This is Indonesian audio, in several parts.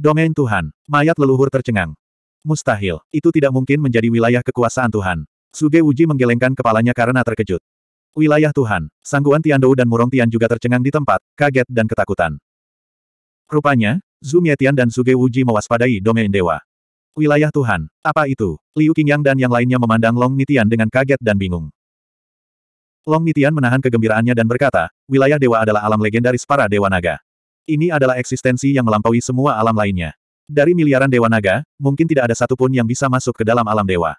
Domain Tuhan. Mayat leluhur tercengang. Mustahil. Itu tidak mungkin menjadi wilayah kekuasaan Tuhan. Suge Wuji menggelengkan kepalanya karena terkejut. Wilayah Tuhan. Sangguan Tiandou dan Murong Tian juga tercengang di tempat, kaget dan ketakutan. Rupanya, Zhu Mietian dan Suge Wuji mewaspadai domain dewa. Wilayah Tuhan. Apa itu? Liu Qingyang dan yang lainnya memandang Long Nitian dengan kaget dan bingung. Long Nitian menahan kegembiraannya dan berkata, wilayah dewa adalah alam legendaris para dewa naga. Ini adalah eksistensi yang melampaui semua alam lainnya. Dari miliaran dewa naga, mungkin tidak ada satupun yang bisa masuk ke dalam alam dewa.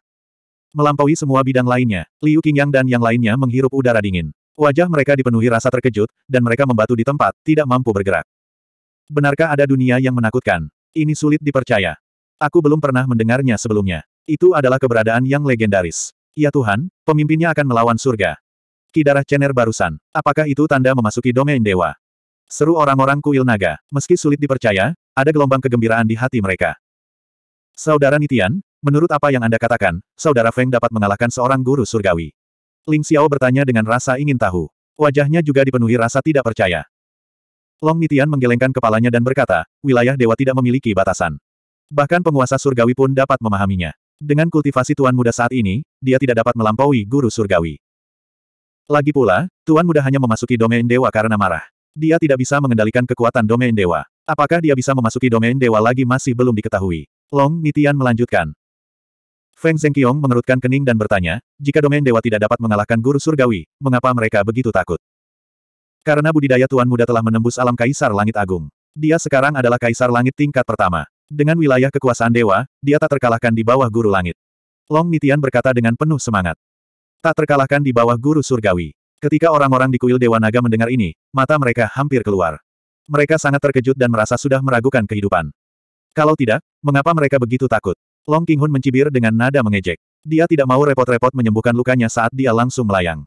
Melampaui semua bidang lainnya, Liu Qingyang dan yang lainnya menghirup udara dingin. Wajah mereka dipenuhi rasa terkejut, dan mereka membatu di tempat, tidak mampu bergerak. Benarkah ada dunia yang menakutkan? Ini sulit dipercaya. Aku belum pernah mendengarnya sebelumnya. Itu adalah keberadaan yang legendaris. Ya Tuhan, pemimpinnya akan melawan surga. Kidarah Cener barusan. Apakah itu tanda memasuki domain dewa? Seru orang-orang kuil naga, meski sulit dipercaya, ada gelombang kegembiraan di hati mereka. Saudara Nitian, menurut apa yang Anda katakan, Saudara Feng dapat mengalahkan seorang guru surgawi. Ling Xiao bertanya dengan rasa ingin tahu. Wajahnya juga dipenuhi rasa tidak percaya. Long Nitian menggelengkan kepalanya dan berkata, wilayah dewa tidak memiliki batasan. Bahkan penguasa surgawi pun dapat memahaminya. Dengan kultivasi Tuan Muda saat ini, dia tidak dapat melampaui guru surgawi. Lagi pula, Tuan Muda hanya memasuki domain dewa karena marah. Dia tidak bisa mengendalikan kekuatan domain dewa. Apakah dia bisa memasuki domain dewa lagi masih belum diketahui. Long Nitian melanjutkan. Feng Zhengqiong mengerutkan kening dan bertanya, jika domain dewa tidak dapat mengalahkan guru surgawi, mengapa mereka begitu takut? Karena budidaya Tuan Muda telah menembus alam Kaisar Langit Agung. Dia sekarang adalah Kaisar Langit tingkat pertama. Dengan wilayah kekuasaan dewa, dia tak terkalahkan di bawah guru langit. Long Nitian berkata dengan penuh semangat. Tak terkalahkan di bawah guru surgawi. Ketika orang-orang di kuil Dewa Naga mendengar ini, mata mereka hampir keluar. Mereka sangat terkejut dan merasa sudah meragukan kehidupan. Kalau tidak, mengapa mereka begitu takut? Long King Hun mencibir dengan nada mengejek. Dia tidak mau repot-repot menyembuhkan lukanya saat dia langsung melayang.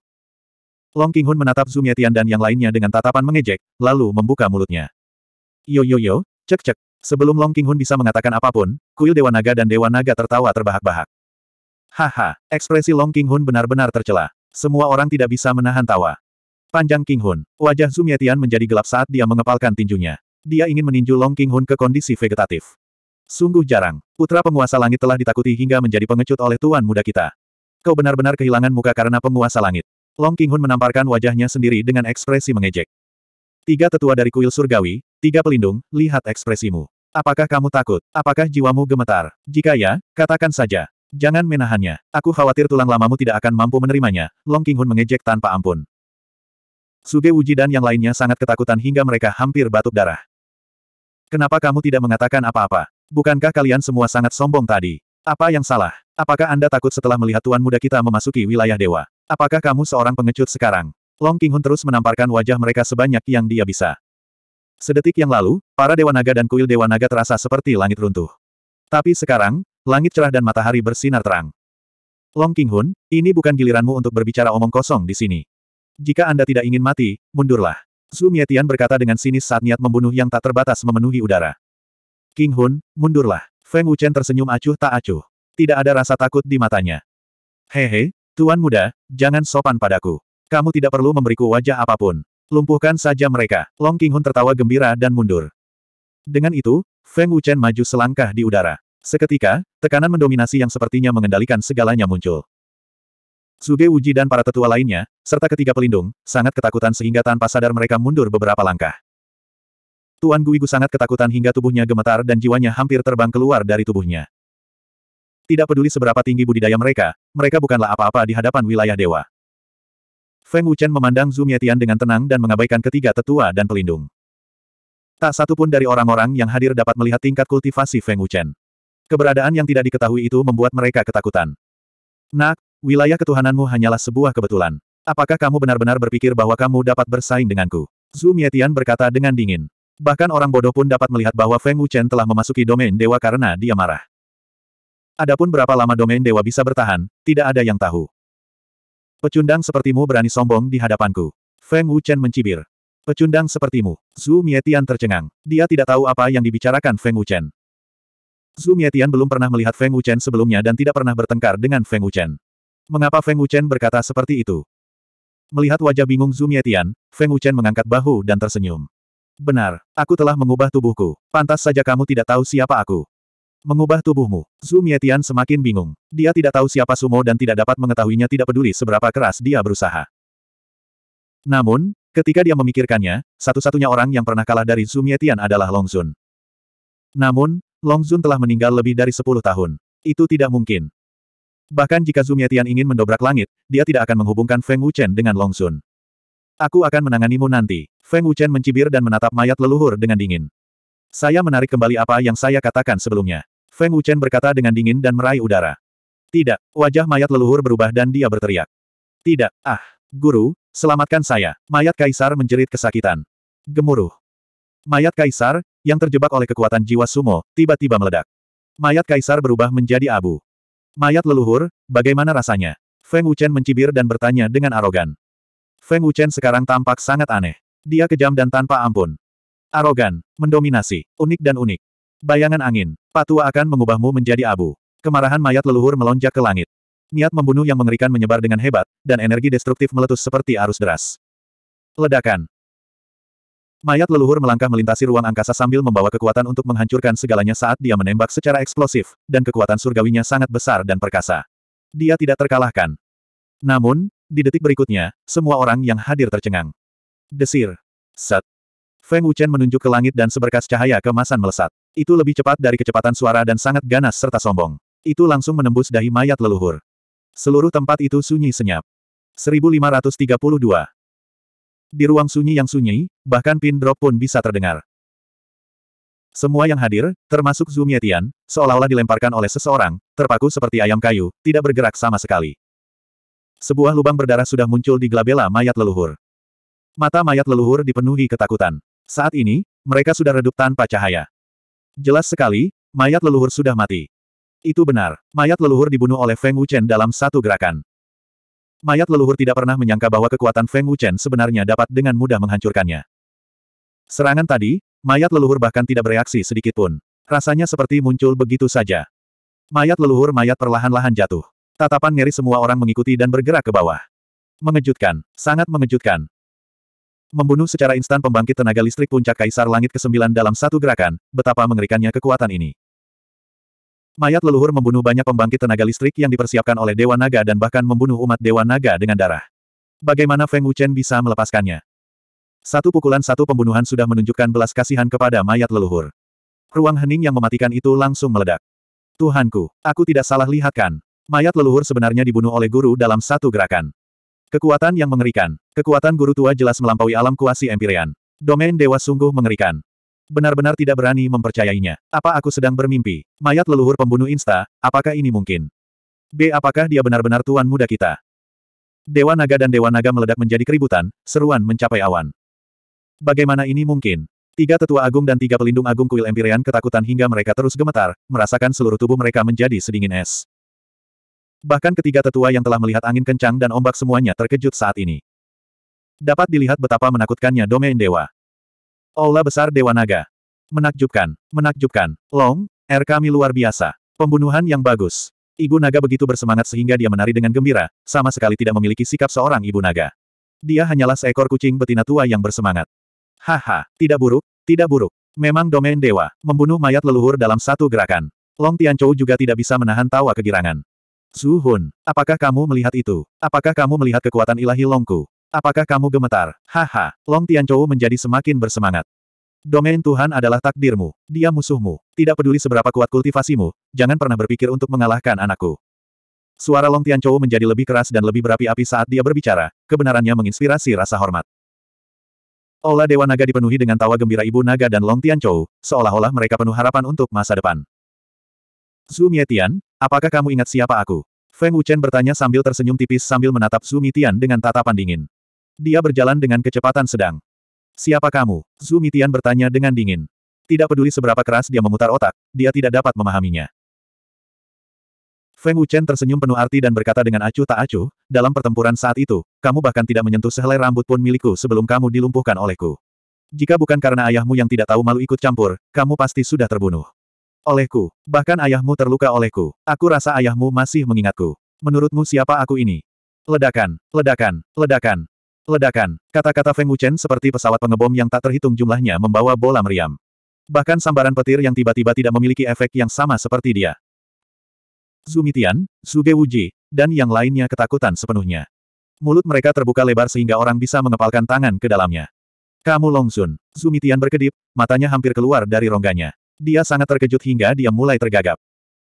Long King Hun menatap Zhu Tian dan yang lainnya dengan tatapan mengejek, lalu membuka mulutnya. Yo yo yo, cek cek. Sebelum Long King Hun bisa mengatakan apapun, kuil Dewa Naga dan Dewa Naga tertawa terbahak-bahak. Haha, ekspresi Long King Hun benar-benar tercela. Semua orang tidak bisa menahan tawa. Panjang King Hun. Wajah Zhu menjadi gelap saat dia mengepalkan tinjunya. Dia ingin meninju Long King Hun ke kondisi vegetatif. Sungguh jarang. Putra penguasa langit telah ditakuti hingga menjadi pengecut oleh tuan muda kita. Kau benar-benar kehilangan muka karena penguasa langit. Long King Hun menamparkan wajahnya sendiri dengan ekspresi mengejek. Tiga tetua dari kuil surgawi, tiga pelindung, lihat ekspresimu. Apakah kamu takut? Apakah jiwamu gemetar? Jika ya, katakan saja. Jangan menahannya. Aku khawatir tulang lamamu tidak akan mampu menerimanya. Long Qinghun mengejek tanpa ampun. Suge Wuji dan yang lainnya sangat ketakutan hingga mereka hampir batuk darah. Kenapa kamu tidak mengatakan apa-apa? Bukankah kalian semua sangat sombong tadi? Apa yang salah? Apakah Anda takut setelah melihat tuan muda kita memasuki wilayah dewa? Apakah kamu seorang pengecut sekarang? Long Qinghun terus menamparkan wajah mereka sebanyak yang dia bisa. Sedetik yang lalu, para dewa naga dan kuil dewa naga terasa seperti langit runtuh. Tapi sekarang, Langit cerah dan matahari bersinar terang. Long King Hun, ini bukan giliranmu untuk berbicara omong kosong di sini. Jika Anda tidak ingin mati, mundurlah. Su Mietian berkata dengan sinis saat niat membunuh yang tak terbatas memenuhi udara. King Hun, mundurlah. Feng Wuchen tersenyum acuh tak acuh. Tidak ada rasa takut di matanya. Hehe, Tuan muda, jangan sopan padaku. Kamu tidak perlu memberiku wajah apapun. Lumpuhkan saja mereka. Long King Hun tertawa gembira dan mundur. Dengan itu, Feng Wuchen maju selangkah di udara. Seketika, tekanan mendominasi yang sepertinya mengendalikan segalanya muncul. Suge Uji dan para tetua lainnya, serta ketiga pelindung, sangat ketakutan sehingga tanpa sadar mereka mundur beberapa langkah. Tuan Guigu sangat ketakutan hingga tubuhnya gemetar dan jiwanya hampir terbang keluar dari tubuhnya. Tidak peduli seberapa tinggi budidaya mereka, mereka bukanlah apa-apa di hadapan wilayah dewa. Feng Wuchen memandang Zhu Mietian dengan tenang dan mengabaikan ketiga tetua dan pelindung. Tak satu pun dari orang-orang yang hadir dapat melihat tingkat kultivasi Feng Wuchen. Keberadaan yang tidak diketahui itu membuat mereka ketakutan. Nak, wilayah ketuhananmu hanyalah sebuah kebetulan. Apakah kamu benar-benar berpikir bahwa kamu dapat bersaing denganku? Zhu Mietian berkata dengan dingin. Bahkan orang bodoh pun dapat melihat bahwa Feng Wuchen telah memasuki domain dewa karena dia marah. Adapun berapa lama domain dewa bisa bertahan, tidak ada yang tahu. Pecundang sepertimu berani sombong di hadapanku. Feng Wuchen mencibir. Pecundang sepertimu. Zhu Mietian tercengang. Dia tidak tahu apa yang dibicarakan Feng Wuchen. Zhu Mietian belum pernah melihat Feng Wuchen sebelumnya dan tidak pernah bertengkar dengan Feng Wuchen. Mengapa Feng Wuchen berkata seperti itu? Melihat wajah bingung Zhu Mietian, Feng Wuchen mengangkat bahu dan tersenyum. Benar, aku telah mengubah tubuhku. Pantas saja kamu tidak tahu siapa aku. Mengubah tubuhmu. Zhu Mietian semakin bingung. Dia tidak tahu siapa Sumo dan tidak dapat mengetahuinya tidak peduli seberapa keras dia berusaha. Namun, ketika dia memikirkannya, satu-satunya orang yang pernah kalah dari Zhu Mietian adalah Long Sun. Namun, Longzun telah meninggal lebih dari sepuluh tahun. Itu tidak mungkin. Bahkan jika Zhu Mietian ingin mendobrak langit, dia tidak akan menghubungkan Feng Wuchen dengan Longzun. Aku akan menanganimu nanti. Feng Wuchen mencibir dan menatap mayat leluhur dengan dingin. Saya menarik kembali apa yang saya katakan sebelumnya. Feng Wuchen berkata dengan dingin dan meraih udara. Tidak, wajah mayat leluhur berubah dan dia berteriak. Tidak, ah, guru, selamatkan saya. Mayat kaisar menjerit kesakitan. Gemuruh. Mayat kaisar, yang terjebak oleh kekuatan jiwa sumo, tiba-tiba meledak. Mayat kaisar berubah menjadi abu. Mayat leluhur, bagaimana rasanya? Feng Wuchen mencibir dan bertanya dengan arogan. Feng Wuchen sekarang tampak sangat aneh. Dia kejam dan tanpa ampun. Arogan, mendominasi, unik dan unik. Bayangan angin, patua akan mengubahmu menjadi abu. Kemarahan mayat leluhur melonjak ke langit. Niat membunuh yang mengerikan menyebar dengan hebat, dan energi destruktif meletus seperti arus deras. Ledakan, Mayat leluhur melangkah melintasi ruang angkasa sambil membawa kekuatan untuk menghancurkan segalanya saat dia menembak secara eksplosif, dan kekuatan surgawinya sangat besar dan perkasa. Dia tidak terkalahkan. Namun, di detik berikutnya, semua orang yang hadir tercengang. Desir. Set. Feng Wuchen menunjuk ke langit dan seberkas cahaya kemasan melesat. Itu lebih cepat dari kecepatan suara dan sangat ganas serta sombong. Itu langsung menembus dahi mayat leluhur. Seluruh tempat itu sunyi senyap. 1532. Di ruang sunyi yang sunyi, bahkan pin drop pun bisa terdengar. Semua yang hadir, termasuk Zhu Mietian, seolah-olah dilemparkan oleh seseorang, terpaku seperti ayam kayu, tidak bergerak sama sekali. Sebuah lubang berdarah sudah muncul di glabela mayat leluhur. Mata mayat leluhur dipenuhi ketakutan. Saat ini, mereka sudah redup tanpa cahaya. Jelas sekali, mayat leluhur sudah mati. Itu benar, mayat leluhur dibunuh oleh Feng Wuchen dalam satu gerakan. Mayat leluhur tidak pernah menyangka bahwa kekuatan Feng Wuchen sebenarnya dapat dengan mudah menghancurkannya. Serangan tadi, mayat leluhur bahkan tidak bereaksi sedikit pun. Rasanya seperti muncul begitu saja. Mayat leluhur mayat perlahan-lahan jatuh. Tatapan ngeri semua orang mengikuti dan bergerak ke bawah. Mengejutkan, sangat mengejutkan. Membunuh secara instan pembangkit tenaga listrik puncak Kaisar Langit ke-9 dalam satu gerakan, betapa mengerikannya kekuatan ini. Mayat leluhur membunuh banyak pembangkit tenaga listrik yang dipersiapkan oleh Dewa Naga dan bahkan membunuh umat Dewa Naga dengan darah. Bagaimana Feng Wuchen bisa melepaskannya? Satu pukulan satu pembunuhan sudah menunjukkan belas kasihan kepada mayat leluhur. Ruang hening yang mematikan itu langsung meledak. Tuhanku, aku tidak salah lihatkan. Mayat leluhur sebenarnya dibunuh oleh guru dalam satu gerakan. Kekuatan yang mengerikan. Kekuatan guru tua jelas melampaui alam kuasi empirian. Domain dewa sungguh mengerikan benar-benar tidak berani mempercayainya. Apa aku sedang bermimpi? Mayat leluhur pembunuh insta, apakah ini mungkin? B. Apakah dia benar-benar tuan muda kita? Dewa naga dan dewa naga meledak menjadi keributan, seruan mencapai awan. Bagaimana ini mungkin? Tiga tetua agung dan tiga pelindung agung kuil Empyrean ketakutan hingga mereka terus gemetar, merasakan seluruh tubuh mereka menjadi sedingin es. Bahkan ketiga tetua yang telah melihat angin kencang dan ombak semuanya terkejut saat ini. Dapat dilihat betapa menakutkannya domain dewa. Aula besar Dewa Naga. Menakjubkan, menakjubkan. Long, air kami luar biasa. Pembunuhan yang bagus. Ibu naga begitu bersemangat sehingga dia menari dengan gembira, sama sekali tidak memiliki sikap seorang ibu naga. Dia hanyalah seekor kucing betina tua yang bersemangat. Haha, tidak buruk, tidak buruk. Memang domain dewa, membunuh mayat leluhur dalam satu gerakan. Long Tianchou juga tidak bisa menahan tawa kegirangan. Zhu Hun, apakah kamu melihat itu? Apakah kamu melihat kekuatan ilahi Longku? Apakah kamu gemetar? Haha, Long Tianchou menjadi semakin bersemangat. Domain Tuhan adalah takdirmu, dia musuhmu. Tidak peduli seberapa kuat kultivasimu, jangan pernah berpikir untuk mengalahkan anakku. Suara Long Tianchou menjadi lebih keras dan lebih berapi-api saat dia berbicara, kebenarannya menginspirasi rasa hormat. Olah Dewa Naga dipenuhi dengan tawa gembira Ibu Naga dan Long Tianchou, seolah-olah mereka penuh harapan untuk masa depan. Zhu Mietian, apakah kamu ingat siapa aku? Feng Wuchen bertanya sambil tersenyum tipis sambil menatap Zhu Mietian dengan tatapan dingin. Dia berjalan dengan kecepatan sedang. Siapa kamu? Zhu Mitian bertanya dengan dingin. Tidak peduli seberapa keras dia memutar otak, dia tidak dapat memahaminya. Feng Wuchen tersenyum penuh arti dan berkata dengan acuh tak acuh, dalam pertempuran saat itu, kamu bahkan tidak menyentuh sehelai rambut pun milikku sebelum kamu dilumpuhkan olehku. Jika bukan karena ayahmu yang tidak tahu malu ikut campur, kamu pasti sudah terbunuh. Olehku, bahkan ayahmu terluka olehku. Aku rasa ayahmu masih mengingatku. Menurutmu siapa aku ini? Ledakan, ledakan, ledakan. Ledakan. Kata-kata Feng Wuchen seperti pesawat pengebom yang tak terhitung jumlahnya membawa bola meriam. Bahkan sambaran petir yang tiba-tiba tidak memiliki efek yang sama seperti dia. Zumitian, Suge Wuji, dan yang lainnya ketakutan sepenuhnya. Mulut mereka terbuka lebar sehingga orang bisa mengepalkan tangan ke dalamnya. Kamu Longsun, Zumitian berkedip, matanya hampir keluar dari rongganya. Dia sangat terkejut hingga dia mulai tergagap.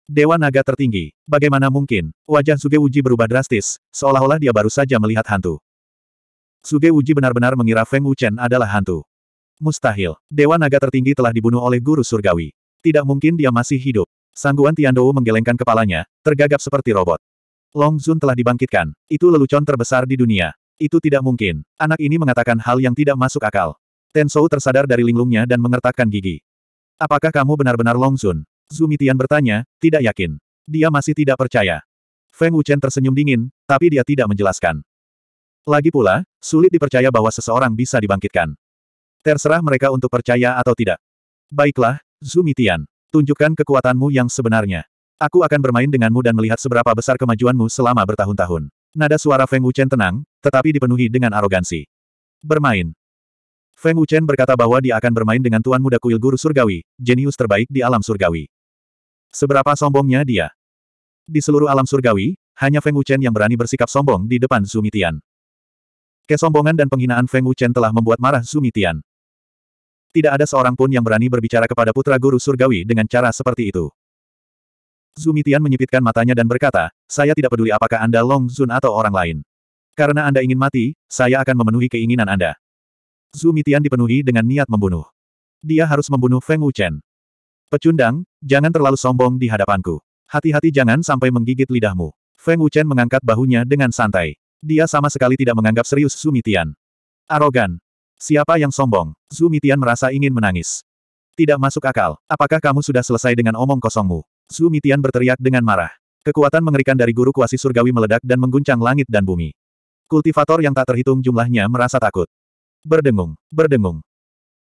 Dewa naga tertinggi, bagaimana mungkin? Wajah Suge Wuji berubah drastis, seolah-olah dia baru saja melihat hantu. Suge Wuji benar-benar mengira Feng Wuchen adalah hantu. Mustahil. Dewa naga tertinggi telah dibunuh oleh guru surgawi. Tidak mungkin dia masih hidup. Sangguan Tiandou menggelengkan kepalanya, tergagap seperti robot. Long Zun telah dibangkitkan. Itu lelucon terbesar di dunia. Itu tidak mungkin. Anak ini mengatakan hal yang tidak masuk akal. Tensou tersadar dari linglungnya dan mengertakkan gigi. Apakah kamu benar-benar Long Zun? Zumitian bertanya, tidak yakin. Dia masih tidak percaya. Feng Wuchen tersenyum dingin, tapi dia tidak menjelaskan. Lagi pula, sulit dipercaya bahwa seseorang bisa dibangkitkan. Terserah mereka untuk percaya atau tidak. Baiklah, Zumitian. Tunjukkan kekuatanmu yang sebenarnya. Aku akan bermain denganmu dan melihat seberapa besar kemajuanmu selama bertahun-tahun. Nada suara Feng Wuchen tenang, tetapi dipenuhi dengan arogansi. Bermain. Feng Wuchen berkata bahwa dia akan bermain dengan Tuan Muda Kuil Guru Surgawi, jenius terbaik di alam surgawi. Seberapa sombongnya dia. Di seluruh alam surgawi, hanya Feng Wuchen yang berani bersikap sombong di depan Zumitian. Kesombongan dan penghinaan Feng Wuchen telah membuat marah Sumitian. Tidak ada seorang pun yang berani berbicara kepada putra guru surgawi dengan cara seperti itu. Zumitian menyipitkan matanya dan berkata, saya tidak peduli apakah Anda Long Zun atau orang lain. Karena Anda ingin mati, saya akan memenuhi keinginan Anda. Zumitian dipenuhi dengan niat membunuh. Dia harus membunuh Feng Wuchen. Pecundang, jangan terlalu sombong di hadapanku. Hati-hati jangan sampai menggigit lidahmu. Feng Wuchen mengangkat bahunya dengan santai. Dia sama sekali tidak menganggap serius Zumitian. Arogan. Siapa yang sombong? Zumitian merasa ingin menangis. Tidak masuk akal. Apakah kamu sudah selesai dengan omong kosongmu? Zumitian berteriak dengan marah. Kekuatan mengerikan dari guru kuasi surgawi meledak dan mengguncang langit dan bumi. Kultivator yang tak terhitung jumlahnya merasa takut. Berdengung, berdengung.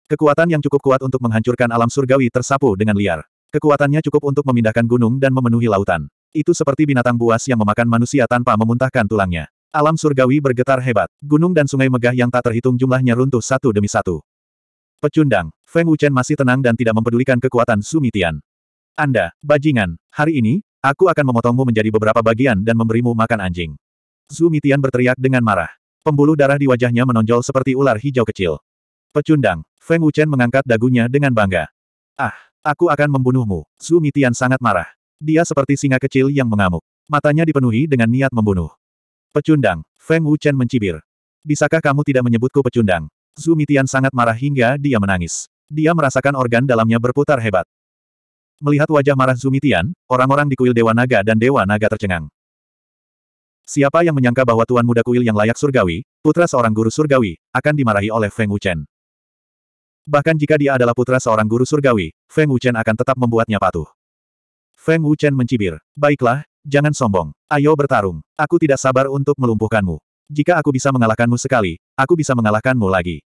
Kekuatan yang cukup kuat untuk menghancurkan alam surgawi tersapu dengan liar. Kekuatannya cukup untuk memindahkan gunung dan memenuhi lautan. Itu seperti binatang buas yang memakan manusia tanpa memuntahkan tulangnya. Alam surgawi bergetar hebat. Gunung dan sungai megah yang tak terhitung jumlahnya runtuh satu demi satu. Pecundang, Feng Wuchen masih tenang dan tidak mempedulikan kekuatan Sumitian. Anda, bajingan, hari ini, aku akan memotongmu menjadi beberapa bagian dan memberimu makan anjing. Sumitian berteriak dengan marah. Pembuluh darah di wajahnya menonjol seperti ular hijau kecil. Pecundang, Feng Wuchen mengangkat dagunya dengan bangga. Ah, aku akan membunuhmu. Sumitian sangat marah. Dia seperti singa kecil yang mengamuk. Matanya dipenuhi dengan niat membunuh. Pecundang, Feng Wuchen mencibir. Bisakah kamu tidak menyebutku pecundang? Zumitian sangat marah hingga dia menangis. Dia merasakan organ dalamnya berputar hebat. Melihat wajah marah Zumitian, orang-orang di kuil Dewa Naga dan Dewa Naga tercengang. Siapa yang menyangka bahwa Tuan Muda Kuil yang layak surgawi, putra seorang guru surgawi, akan dimarahi oleh Feng Wuchen. Bahkan jika dia adalah putra seorang guru surgawi, Feng Wuchen akan tetap membuatnya patuh. Feng Wuchen mencibir. Baiklah, Jangan sombong. Ayo bertarung. Aku tidak sabar untuk melumpuhkanmu. Jika aku bisa mengalahkanmu sekali, aku bisa mengalahkanmu lagi.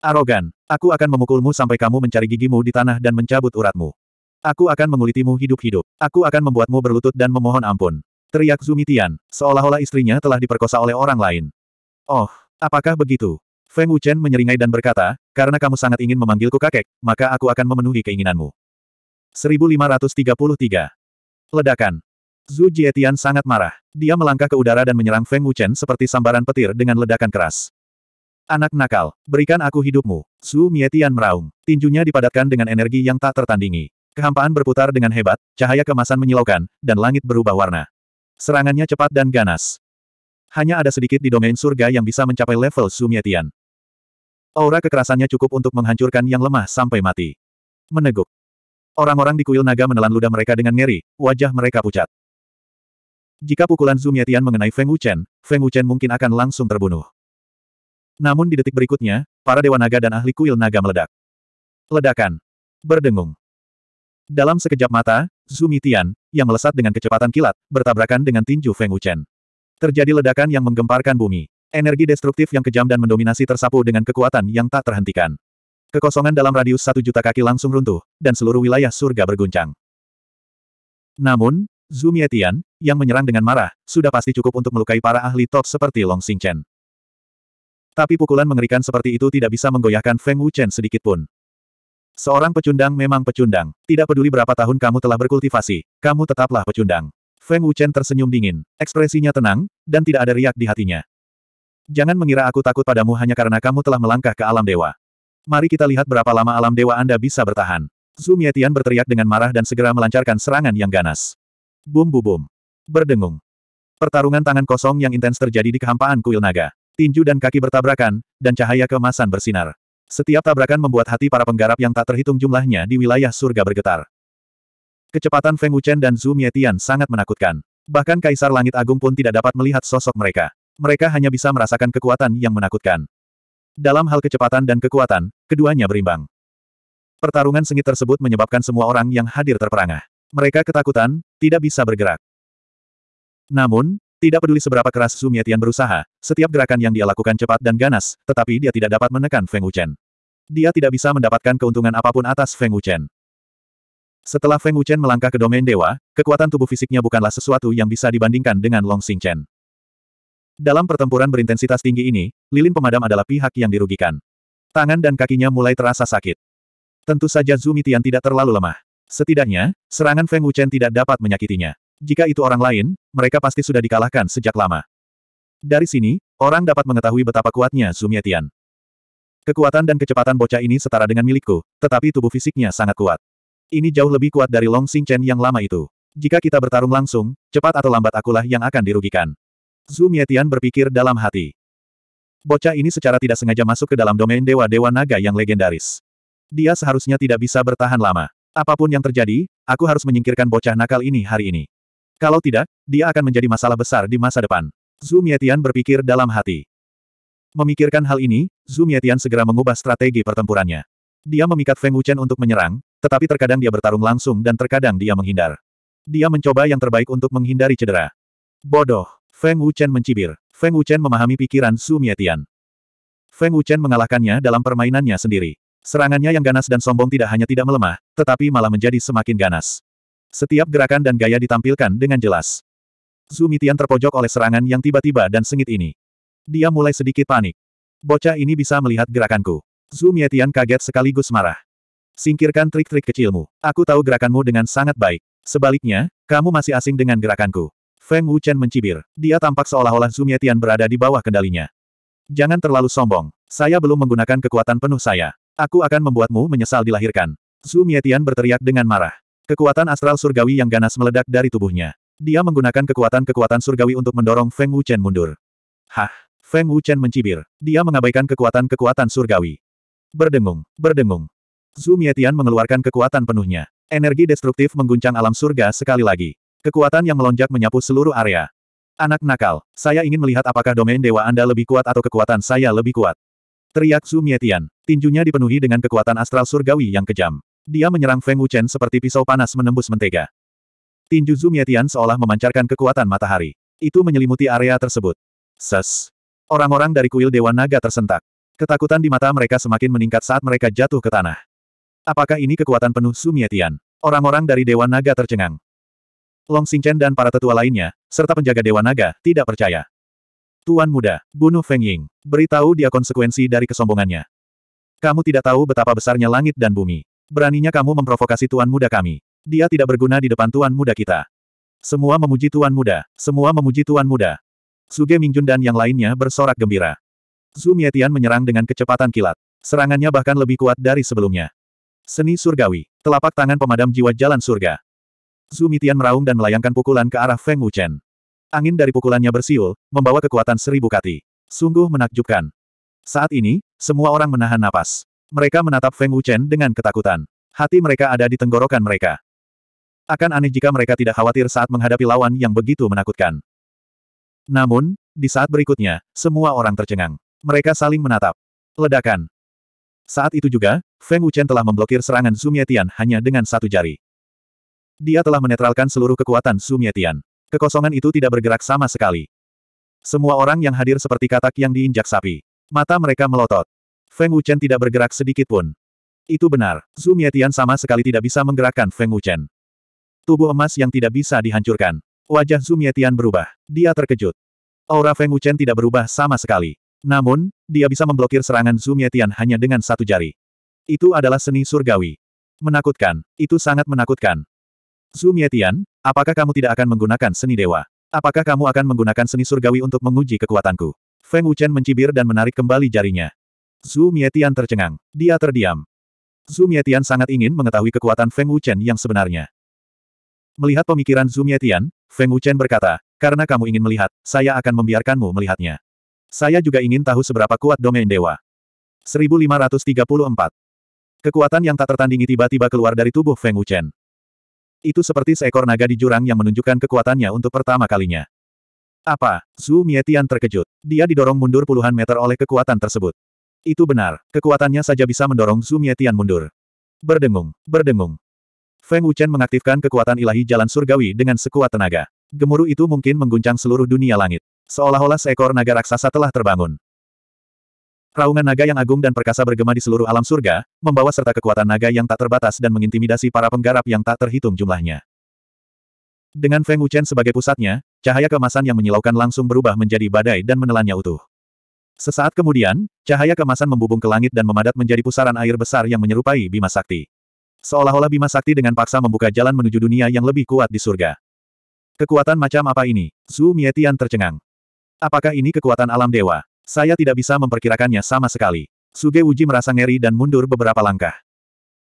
Arogan, aku akan memukulmu sampai kamu mencari gigimu di tanah dan mencabut uratmu. Aku akan mengulitimu hidup-hidup. Aku akan membuatmu berlutut dan memohon ampun. Teriak Zumitian, seolah-olah istrinya telah diperkosa oleh orang lain. Oh, apakah begitu? Feng Wuchen menyeringai dan berkata, karena kamu sangat ingin memanggilku kakek, maka aku akan memenuhi keinginanmu. 1533. Ledakan. Zhu Jietian sangat marah. Dia melangkah ke udara dan menyerang Feng Wuchen seperti sambaran petir dengan ledakan keras. Anak nakal, berikan aku hidupmu. Zhu Mietian meraung. Tinjunya dipadatkan dengan energi yang tak tertandingi. Kehampaan berputar dengan hebat, cahaya kemasan menyilaukan, dan langit berubah warna. Serangannya cepat dan ganas. Hanya ada sedikit di domain surga yang bisa mencapai level Zhu Mietian. Aura kekerasannya cukup untuk menghancurkan yang lemah sampai mati. Meneguk. Orang-orang di kuil naga menelan ludah mereka dengan ngeri, wajah mereka pucat. Jika pukulan Zhu Tian mengenai Feng Wuchen, Feng Wuchen mungkin akan langsung terbunuh. Namun di detik berikutnya, para dewa naga dan ahli kuil naga meledak. Ledakan. Berdengung. Dalam sekejap mata, Zhu Tian, yang melesat dengan kecepatan kilat, bertabrakan dengan tinju Feng Wuchen. Terjadi ledakan yang menggemparkan bumi. Energi destruktif yang kejam dan mendominasi tersapu dengan kekuatan yang tak terhentikan. Kekosongan dalam radius satu juta kaki langsung runtuh, dan seluruh wilayah surga berguncang. Namun, Zhu Mietian, yang menyerang dengan marah, sudah pasti cukup untuk melukai para ahli top seperti Long Xingchen. Tapi pukulan mengerikan seperti itu tidak bisa menggoyahkan Feng Wuchen sedikitpun. Seorang pecundang memang pecundang. Tidak peduli berapa tahun kamu telah berkultivasi, kamu tetaplah pecundang. Feng Wuchen tersenyum dingin, ekspresinya tenang, dan tidak ada riak di hatinya. Jangan mengira aku takut padamu hanya karena kamu telah melangkah ke alam dewa. Mari kita lihat berapa lama alam dewa Anda bisa bertahan. Zhu Mietian berteriak dengan marah dan segera melancarkan serangan yang ganas. Bum bum bum. Berdengung. Pertarungan tangan kosong yang intens terjadi di kehampaan kuil naga. Tinju dan kaki bertabrakan, dan cahaya kemasan bersinar. Setiap tabrakan membuat hati para penggarap yang tak terhitung jumlahnya di wilayah surga bergetar. Kecepatan Feng Wuchen dan Zhu Mietian sangat menakutkan. Bahkan Kaisar Langit Agung pun tidak dapat melihat sosok mereka. Mereka hanya bisa merasakan kekuatan yang menakutkan. Dalam hal kecepatan dan kekuatan, keduanya berimbang. Pertarungan sengit tersebut menyebabkan semua orang yang hadir terperangah. Mereka ketakutan, tidak bisa bergerak. Namun, tidak peduli seberapa keras Sumiatian berusaha, setiap gerakan yang dia lakukan cepat dan ganas, tetapi dia tidak dapat menekan Feng Wuchen. Dia tidak bisa mendapatkan keuntungan apapun atas Feng Wuchen. Setelah Feng Wuchen melangkah ke domain dewa, kekuatan tubuh fisiknya bukanlah sesuatu yang bisa dibandingkan dengan Long Xing Chen. Dalam pertempuran berintensitas tinggi ini, lilin pemadam adalah pihak yang dirugikan. Tangan dan kakinya mulai terasa sakit. Tentu saja Zumitian tidak terlalu lemah. Setidaknya, serangan Feng Wuchen tidak dapat menyakitinya. Jika itu orang lain, mereka pasti sudah dikalahkan sejak lama. Dari sini, orang dapat mengetahui betapa kuatnya Zumietian. Kekuatan dan kecepatan bocah ini setara dengan milikku, tetapi tubuh fisiknya sangat kuat. Ini jauh lebih kuat dari Long Xing Chen yang lama itu. Jika kita bertarung langsung, cepat atau lambat akulah yang akan dirugikan. Zhu Mietian berpikir dalam hati. Bocah ini secara tidak sengaja masuk ke dalam domain Dewa-Dewa Naga yang legendaris. Dia seharusnya tidak bisa bertahan lama. Apapun yang terjadi, aku harus menyingkirkan bocah nakal ini hari ini. Kalau tidak, dia akan menjadi masalah besar di masa depan. Zhu Mietian berpikir dalam hati. Memikirkan hal ini, Zhu Mietian segera mengubah strategi pertempurannya. Dia memikat Feng Wuchen untuk menyerang, tetapi terkadang dia bertarung langsung dan terkadang dia menghindar. Dia mencoba yang terbaik untuk menghindari cedera. Bodoh! Feng Wuchen mencibir. Feng Wuchen memahami pikiran Zhu Mietian. Feng Wuchen mengalahkannya dalam permainannya sendiri. Serangannya yang ganas dan sombong tidak hanya tidak melemah, tetapi malah menjadi semakin ganas. Setiap gerakan dan gaya ditampilkan dengan jelas. Zumitian terpojok oleh serangan yang tiba-tiba dan sengit ini. Dia mulai sedikit panik. Bocah ini bisa melihat gerakanku. Zumietian kaget sekaligus marah. Singkirkan trik-trik kecilmu. Aku tahu gerakanmu dengan sangat baik. Sebaliknya, kamu masih asing dengan gerakanku. Feng Wuchen mencibir. Dia tampak seolah-olah Zumietian berada di bawah kendalinya. Jangan terlalu sombong. Saya belum menggunakan kekuatan penuh saya. Aku akan membuatmu menyesal dilahirkan. Zhu Mietian berteriak dengan marah. Kekuatan astral surgawi yang ganas meledak dari tubuhnya. Dia menggunakan kekuatan-kekuatan surgawi untuk mendorong Feng Wuchen mundur. Hah! Feng Wuchen mencibir. Dia mengabaikan kekuatan-kekuatan surgawi. Berdengung, berdengung. Zhu Mietian mengeluarkan kekuatan penuhnya. Energi destruktif mengguncang alam surga sekali lagi. Kekuatan yang melonjak menyapu seluruh area. Anak nakal, saya ingin melihat apakah domain dewa Anda lebih kuat atau kekuatan saya lebih kuat. Teriak Su Mietian. Tinjunya dipenuhi dengan kekuatan astral surgawi yang kejam. Dia menyerang Feng Wuchen seperti pisau panas menembus mentega. Tinju Su Mietian seolah memancarkan kekuatan matahari. Itu menyelimuti area tersebut. Ses. Orang-orang dari kuil Dewa Naga tersentak. Ketakutan di mata mereka semakin meningkat saat mereka jatuh ke tanah. Apakah ini kekuatan penuh Su Mietian? Orang-orang dari Dewa Naga tercengang. Long Xingchen dan para tetua lainnya, serta penjaga Dewa Naga, tidak percaya. Tuan muda, bunuh Feng Ying. Beritahu dia konsekuensi dari kesombongannya. Kamu tidak tahu betapa besarnya langit dan bumi. Beraninya kamu memprovokasi tuan muda kami. Dia tidak berguna di depan tuan muda kita. Semua memuji tuan muda. Semua memuji tuan muda. Suge Mingjun dan yang lainnya bersorak gembira. Zhu Mietian menyerang dengan kecepatan kilat. Serangannya bahkan lebih kuat dari sebelumnya. Seni surgawi. Telapak tangan pemadam jiwa jalan surga. Zhu Mietian meraung dan melayangkan pukulan ke arah Feng Wuchen. Angin dari pukulannya bersiul, membawa kekuatan seribu kati. Sungguh menakjubkan. Saat ini, semua orang menahan napas. Mereka menatap Feng Wuchen dengan ketakutan. Hati mereka ada di tenggorokan mereka. Akan aneh jika mereka tidak khawatir saat menghadapi lawan yang begitu menakutkan. Namun, di saat berikutnya, semua orang tercengang. Mereka saling menatap. Ledakan. Saat itu juga, Feng Wuchen telah memblokir serangan Sumietian hanya dengan satu jari. Dia telah menetralkan seluruh kekuatan Sumietian. Kekosongan itu tidak bergerak sama sekali. Semua orang yang hadir seperti katak yang diinjak sapi. Mata mereka melotot. Feng Wuchen tidak bergerak sedikit pun. Itu benar, Zhu Mietian sama sekali tidak bisa menggerakkan Feng Wuchen. Tubuh emas yang tidak bisa dihancurkan. Wajah Zhu Mietian berubah. Dia terkejut. Aura Feng Wuchen tidak berubah sama sekali. Namun, dia bisa memblokir serangan Zhu Mietian hanya dengan satu jari. Itu adalah seni surgawi. Menakutkan, itu sangat menakutkan. Su Mietian, apakah kamu tidak akan menggunakan seni dewa? Apakah kamu akan menggunakan seni surgawi untuk menguji kekuatanku? Feng Wuchen mencibir dan menarik kembali jarinya. Su Mietian tercengang. Dia terdiam. Su Mietian sangat ingin mengetahui kekuatan Feng Wuchen yang sebenarnya. Melihat pemikiran Su Mietian, Feng Wuchen berkata, karena kamu ingin melihat, saya akan membiarkanmu melihatnya. Saya juga ingin tahu seberapa kuat domain dewa. 1534. Kekuatan yang tak tertandingi tiba-tiba keluar dari tubuh Feng Wuchen. Itu seperti seekor naga di jurang yang menunjukkan kekuatannya untuk pertama kalinya. Apa? Zhu Mietian terkejut. Dia didorong mundur puluhan meter oleh kekuatan tersebut. Itu benar, kekuatannya saja bisa mendorong Zhu Mietian mundur. Berdengung, berdengung. Feng Wuchen mengaktifkan kekuatan ilahi jalan surgawi dengan sekuat tenaga. Gemuruh itu mungkin mengguncang seluruh dunia langit. Seolah-olah seekor naga raksasa telah terbangun. Raungan naga yang agung dan perkasa bergema di seluruh alam surga, membawa serta kekuatan naga yang tak terbatas dan mengintimidasi para penggarap yang tak terhitung jumlahnya. Dengan Feng Wuchen sebagai pusatnya, cahaya kemasan yang menyilaukan langsung berubah menjadi badai dan menelannya utuh. Sesaat kemudian, cahaya kemasan membubung ke langit dan memadat menjadi pusaran air besar yang menyerupai Bima Sakti. Seolah-olah Bima Sakti dengan paksa membuka jalan menuju dunia yang lebih kuat di surga. Kekuatan macam apa ini? Zhu Mietian tercengang. Apakah ini kekuatan alam dewa? Saya tidak bisa memperkirakannya sama sekali. Suge Uji merasa ngeri dan mundur beberapa langkah.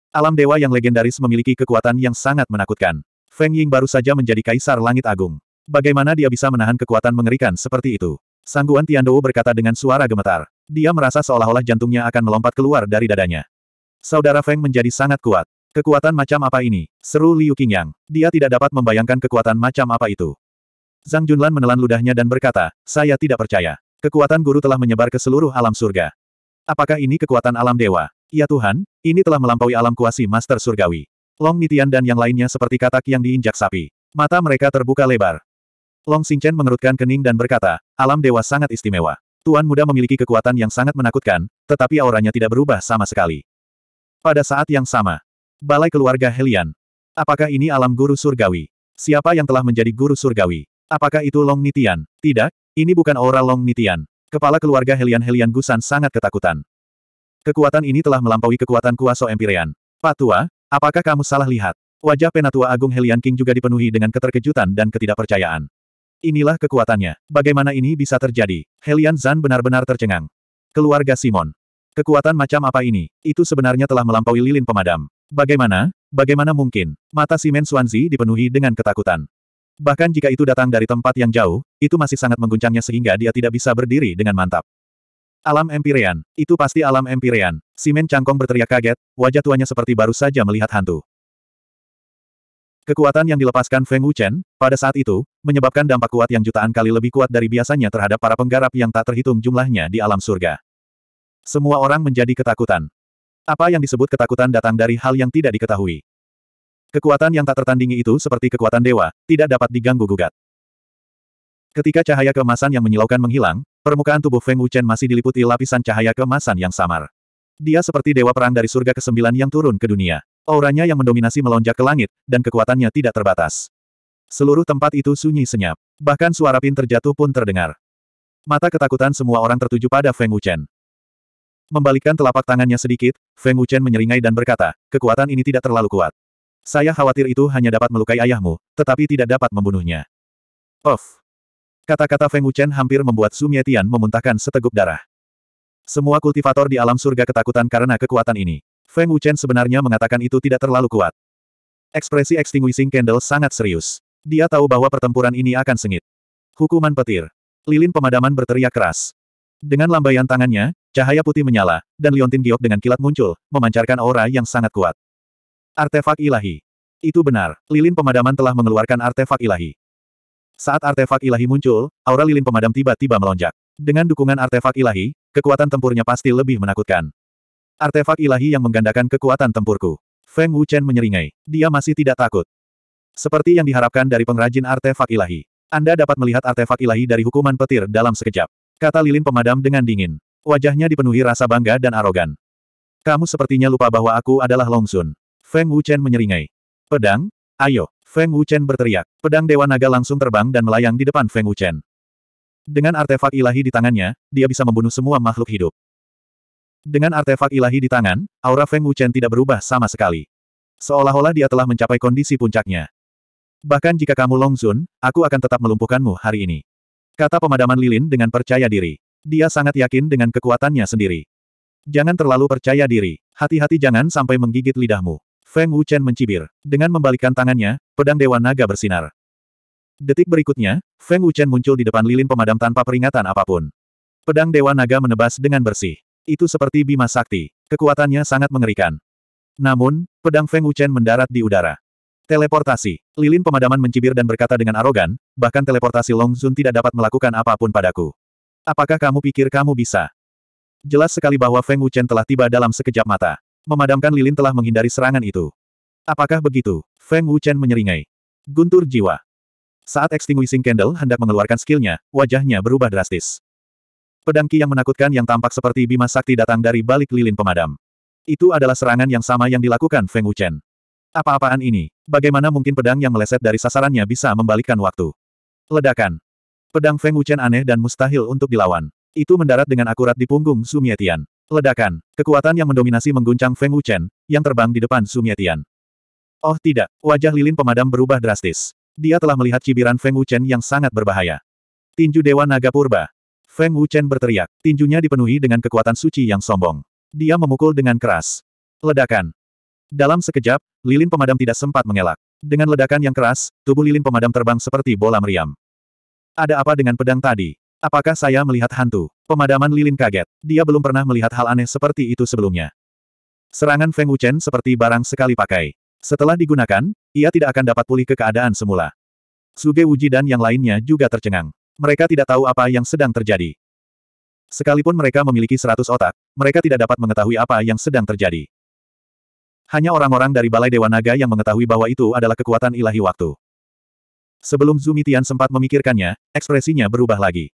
Alam dewa yang legendaris memiliki kekuatan yang sangat menakutkan. Feng Ying baru saja menjadi kaisar langit agung. Bagaimana dia bisa menahan kekuatan mengerikan seperti itu? Sangguan Tiandou berkata dengan suara gemetar. Dia merasa seolah-olah jantungnya akan melompat keluar dari dadanya. Saudara Feng menjadi sangat kuat. Kekuatan macam apa ini? Seru Liu Qingyang. Dia tidak dapat membayangkan kekuatan macam apa itu. Zhang Junlan menelan ludahnya dan berkata, saya tidak percaya. Kekuatan guru telah menyebar ke seluruh alam surga. Apakah ini kekuatan alam dewa? Ya Tuhan, ini telah melampaui alam kuasi master surgawi. Long Nitian dan yang lainnya seperti katak yang diinjak sapi. Mata mereka terbuka lebar. Long Xingchen mengerutkan kening dan berkata, alam dewa sangat istimewa. Tuan muda memiliki kekuatan yang sangat menakutkan, tetapi auranya tidak berubah sama sekali. Pada saat yang sama, Balai Keluarga Helian. Apakah ini alam guru surgawi? Siapa yang telah menjadi guru surgawi? Apakah itu Long Nitian? Tidak, ini bukan aura Long Nitian. Kepala keluarga Helian-Helian Gusan sangat ketakutan. Kekuatan ini telah melampaui kekuatan Kuaso Empyrean. tua, apakah kamu salah lihat? Wajah Penatua Agung Helian King juga dipenuhi dengan keterkejutan dan ketidakpercayaan. Inilah kekuatannya. Bagaimana ini bisa terjadi? Helian Zan benar-benar tercengang. Keluarga Simon. Kekuatan macam apa ini? Itu sebenarnya telah melampaui lilin pemadam. Bagaimana? Bagaimana mungkin? Mata Simen Suanzi dipenuhi dengan ketakutan. Bahkan jika itu datang dari tempat yang jauh, itu masih sangat mengguncangnya sehingga dia tidak bisa berdiri dengan mantap. Alam Empyrean. Itu pasti alam Empyrean. Simen Cangkong berteriak kaget, wajah tuanya seperti baru saja melihat hantu. Kekuatan yang dilepaskan Feng Wuchen, pada saat itu, menyebabkan dampak kuat yang jutaan kali lebih kuat dari biasanya terhadap para penggarap yang tak terhitung jumlahnya di alam surga. Semua orang menjadi ketakutan. Apa yang disebut ketakutan datang dari hal yang tidak diketahui. Kekuatan yang tak tertandingi itu seperti kekuatan dewa, tidak dapat diganggu-gugat. Ketika cahaya kemasan yang menyilaukan menghilang, permukaan tubuh Feng Wuchen masih diliputi lapisan cahaya kemasan yang samar. Dia seperti dewa perang dari surga ke-9 yang turun ke dunia. Auranya yang mendominasi melonjak ke langit, dan kekuatannya tidak terbatas. Seluruh tempat itu sunyi senyap. Bahkan suara pin terjatuh pun terdengar. Mata ketakutan semua orang tertuju pada Feng Wuchen. Membalikkan telapak tangannya sedikit, Feng Wuchen menyeringai dan berkata, kekuatan ini tidak terlalu kuat. Saya khawatir itu hanya dapat melukai ayahmu, tetapi tidak dapat membunuhnya. Of, Kata-kata Feng Wuchen hampir membuat Su Mietian memuntahkan seteguk darah. Semua kultivator di alam surga ketakutan karena kekuatan ini. Feng Wuchen sebenarnya mengatakan itu tidak terlalu kuat. Ekspresi extinguishing candle sangat serius. Dia tahu bahwa pertempuran ini akan sengit. Hukuman petir. Lilin pemadaman berteriak keras. Dengan lambaian tangannya, cahaya putih menyala, dan liontin giok dengan kilat muncul, memancarkan aura yang sangat kuat. Artefak ilahi. Itu benar, lilin pemadaman telah mengeluarkan artefak ilahi. Saat artefak ilahi muncul, aura lilin pemadam tiba-tiba melonjak. Dengan dukungan artefak ilahi, kekuatan tempurnya pasti lebih menakutkan. Artefak ilahi yang menggandakan kekuatan tempurku. Feng Wuchen menyeringai. Dia masih tidak takut. Seperti yang diharapkan dari pengrajin artefak ilahi. Anda dapat melihat artefak ilahi dari hukuman petir dalam sekejap. Kata lilin pemadam dengan dingin. Wajahnya dipenuhi rasa bangga dan arogan. Kamu sepertinya lupa bahwa aku adalah Long Sun. Feng Wuchen menyeringai. Pedang? Ayo! Feng Wuchen berteriak. Pedang Dewa Naga langsung terbang dan melayang di depan Feng Wuchen. Dengan artefak ilahi di tangannya, dia bisa membunuh semua makhluk hidup. Dengan artefak ilahi di tangan, aura Feng Wuchen tidak berubah sama sekali. Seolah-olah dia telah mencapai kondisi puncaknya. Bahkan jika kamu Longzun, aku akan tetap melumpuhkanmu hari ini. Kata pemadaman lilin dengan percaya diri. Dia sangat yakin dengan kekuatannya sendiri. Jangan terlalu percaya diri. Hati-hati jangan sampai menggigit lidahmu. Feng Wuchen mencibir. Dengan membalikkan tangannya, pedang Dewa Naga bersinar. Detik berikutnya, Feng Wuchen muncul di depan lilin pemadam tanpa peringatan apapun. Pedang Dewa Naga menebas dengan bersih. Itu seperti bima sakti. Kekuatannya sangat mengerikan. Namun, pedang Feng Wuchen mendarat di udara. Teleportasi. Lilin pemadaman mencibir dan berkata dengan arogan, bahkan teleportasi Long Zun tidak dapat melakukan apapun padaku. Apakah kamu pikir kamu bisa? Jelas sekali bahwa Feng Wuchen telah tiba dalam sekejap mata. Memadamkan lilin telah menghindari serangan itu. Apakah begitu? Feng Wuchen menyeringai. Guntur jiwa. Saat extinguishing candle hendak mengeluarkan skillnya, wajahnya berubah drastis. Pedang Ki yang menakutkan yang tampak seperti bima sakti datang dari balik lilin pemadam. Itu adalah serangan yang sama yang dilakukan Feng Wuchen. Apa-apaan ini? Bagaimana mungkin pedang yang meleset dari sasarannya bisa membalikkan waktu? Ledakan. Pedang Feng Wuchen aneh dan mustahil untuk dilawan. Itu mendarat dengan akurat di punggung Sumietian. Ledakan, kekuatan yang mendominasi mengguncang Feng Wuchen, yang terbang di depan Sumiatian. Oh tidak, wajah lilin pemadam berubah drastis. Dia telah melihat cibiran Feng Wuchen yang sangat berbahaya. Tinju Dewa Naga Purba. Feng Wuchen berteriak, tinjunya dipenuhi dengan kekuatan suci yang sombong. Dia memukul dengan keras. Ledakan. Dalam sekejap, lilin pemadam tidak sempat mengelak. Dengan ledakan yang keras, tubuh lilin pemadam terbang seperti bola meriam. Ada apa dengan pedang tadi? Apakah saya melihat hantu? Pemadaman lilin kaget. Dia belum pernah melihat hal aneh seperti itu sebelumnya. Serangan Feng Wuchen seperti barang sekali pakai. Setelah digunakan, ia tidak akan dapat pulih ke keadaan semula. Suge Wuji dan yang lainnya juga tercengang. Mereka tidak tahu apa yang sedang terjadi. Sekalipun mereka memiliki seratus otak, mereka tidak dapat mengetahui apa yang sedang terjadi. Hanya orang-orang dari Balai Dewa Naga yang mengetahui bahwa itu adalah kekuatan ilahi waktu. Sebelum Zumitian sempat memikirkannya, ekspresinya berubah lagi.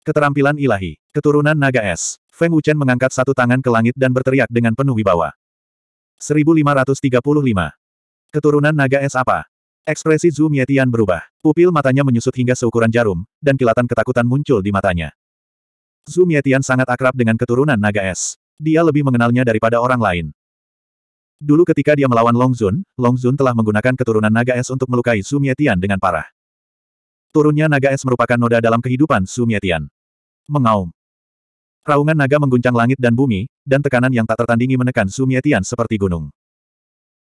Keterampilan ilahi. Keturunan naga es. Feng Wuchen mengangkat satu tangan ke langit dan berteriak dengan penuh wibawa. 1535. Keturunan naga es apa? Ekspresi Zhu Mietian berubah. Pupil matanya menyusut hingga seukuran jarum, dan kilatan ketakutan muncul di matanya. Zhu Mietian sangat akrab dengan keturunan naga es. Dia lebih mengenalnya daripada orang lain. Dulu ketika dia melawan Long Zun, Long Zun telah menggunakan keturunan naga es untuk melukai Zhu Mietian dengan parah. Turunnya naga es merupakan noda dalam kehidupan Su Mengaum. Raungan naga mengguncang langit dan bumi, dan tekanan yang tak tertandingi menekan Su seperti gunung.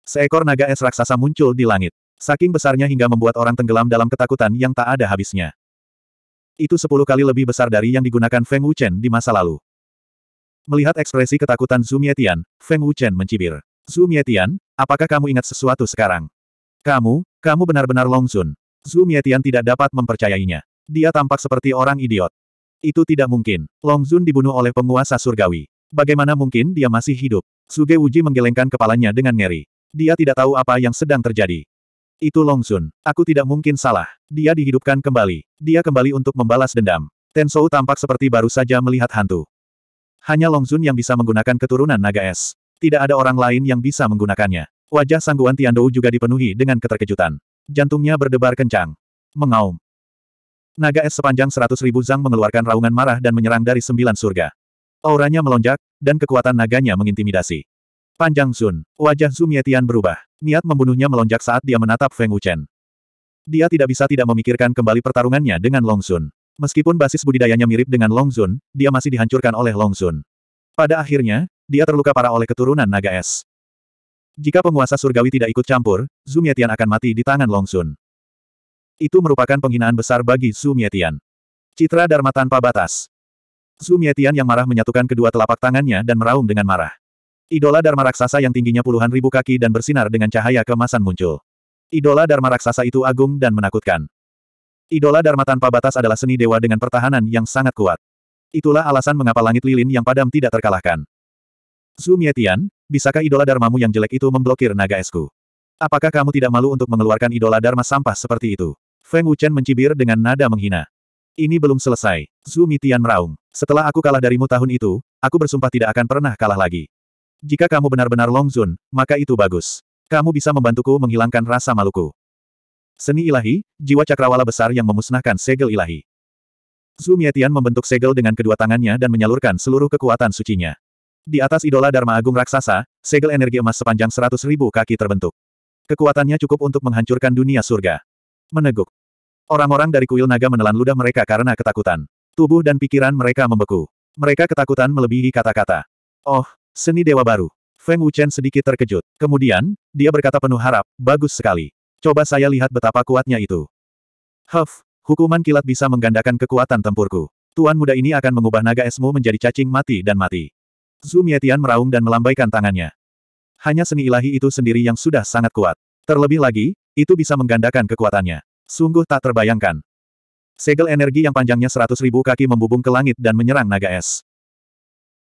Seekor naga es raksasa muncul di langit. Saking besarnya hingga membuat orang tenggelam dalam ketakutan yang tak ada habisnya. Itu sepuluh kali lebih besar dari yang digunakan Feng Wuchen di masa lalu. Melihat ekspresi ketakutan Zhu Mietian, Feng Wuchen mencibir. Zhu apakah kamu ingat sesuatu sekarang? Kamu, kamu benar-benar Long Zhu Mietian tidak dapat mempercayainya. Dia tampak seperti orang idiot. Itu tidak mungkin. Long Zun dibunuh oleh penguasa surgawi. Bagaimana mungkin dia masih hidup? Suge Uji menggelengkan kepalanya dengan ngeri. Dia tidak tahu apa yang sedang terjadi. Itu Long Zun. Aku tidak mungkin salah. Dia dihidupkan kembali. Dia kembali untuk membalas dendam. Tensou tampak seperti baru saja melihat hantu. Hanya Long Zun yang bisa menggunakan keturunan naga es. Tidak ada orang lain yang bisa menggunakannya. Wajah sangguan Tiandou juga dipenuhi dengan keterkejutan. Jantungnya berdebar kencang. Mengaum. Naga es sepanjang seratus ribu zang mengeluarkan raungan marah dan menyerang dari sembilan surga. Auranya melonjak, dan kekuatan naganya mengintimidasi. Panjang Sun, wajah Zhu Mietian berubah. Niat membunuhnya melonjak saat dia menatap Feng Wuchen. Dia tidak bisa tidak memikirkan kembali pertarungannya dengan Long Sun. Meskipun basis budidayanya mirip dengan Long Sun, dia masih dihancurkan oleh Long Sun. Pada akhirnya, dia terluka parah oleh keturunan naga es. Jika penguasa surgawi tidak ikut campur, Zhu akan mati di tangan Longsun. Itu merupakan penghinaan besar bagi Zhu Citra Dharma tanpa batas. Zhu yang marah menyatukan kedua telapak tangannya dan meraung dengan marah. Idola Dharma raksasa yang tingginya puluhan ribu kaki dan bersinar dengan cahaya kemasan muncul. Idola Dharma raksasa itu agung dan menakutkan. Idola Dharma tanpa batas adalah seni dewa dengan pertahanan yang sangat kuat. Itulah alasan mengapa langit lilin yang padam tidak terkalahkan. Zhu bisakah idola darmamu yang jelek itu memblokir naga esku? Apakah kamu tidak malu untuk mengeluarkan idola dharma sampah seperti itu? Feng Wuchen mencibir dengan nada menghina. Ini belum selesai, Zhu Mitian meraung. Setelah aku kalah darimu tahun itu, aku bersumpah tidak akan pernah kalah lagi. Jika kamu benar-benar Longzun, maka itu bagus. Kamu bisa membantuku menghilangkan rasa maluku. Seni ilahi, jiwa cakrawala besar yang memusnahkan segel ilahi. Zhu Mitian membentuk segel dengan kedua tangannya dan menyalurkan seluruh kekuatan sucinya. Di atas idola Dharma Agung Raksasa, segel energi emas sepanjang seratus ribu kaki terbentuk. Kekuatannya cukup untuk menghancurkan dunia surga. Meneguk. Orang-orang dari kuil naga menelan ludah mereka karena ketakutan. Tubuh dan pikiran mereka membeku. Mereka ketakutan melebihi kata-kata. Oh, seni dewa baru. Feng Wuchen sedikit terkejut. Kemudian, dia berkata penuh harap, bagus sekali. Coba saya lihat betapa kuatnya itu. Huff, hukuman kilat bisa menggandakan kekuatan tempurku. Tuan muda ini akan mengubah naga esmu menjadi cacing mati dan mati. Zhu Mietian meraung dan melambaikan tangannya. Hanya seni ilahi itu sendiri yang sudah sangat kuat. Terlebih lagi, itu bisa menggandakan kekuatannya. Sungguh tak terbayangkan. Segel energi yang panjangnya seratus ribu kaki membubung ke langit dan menyerang naga es.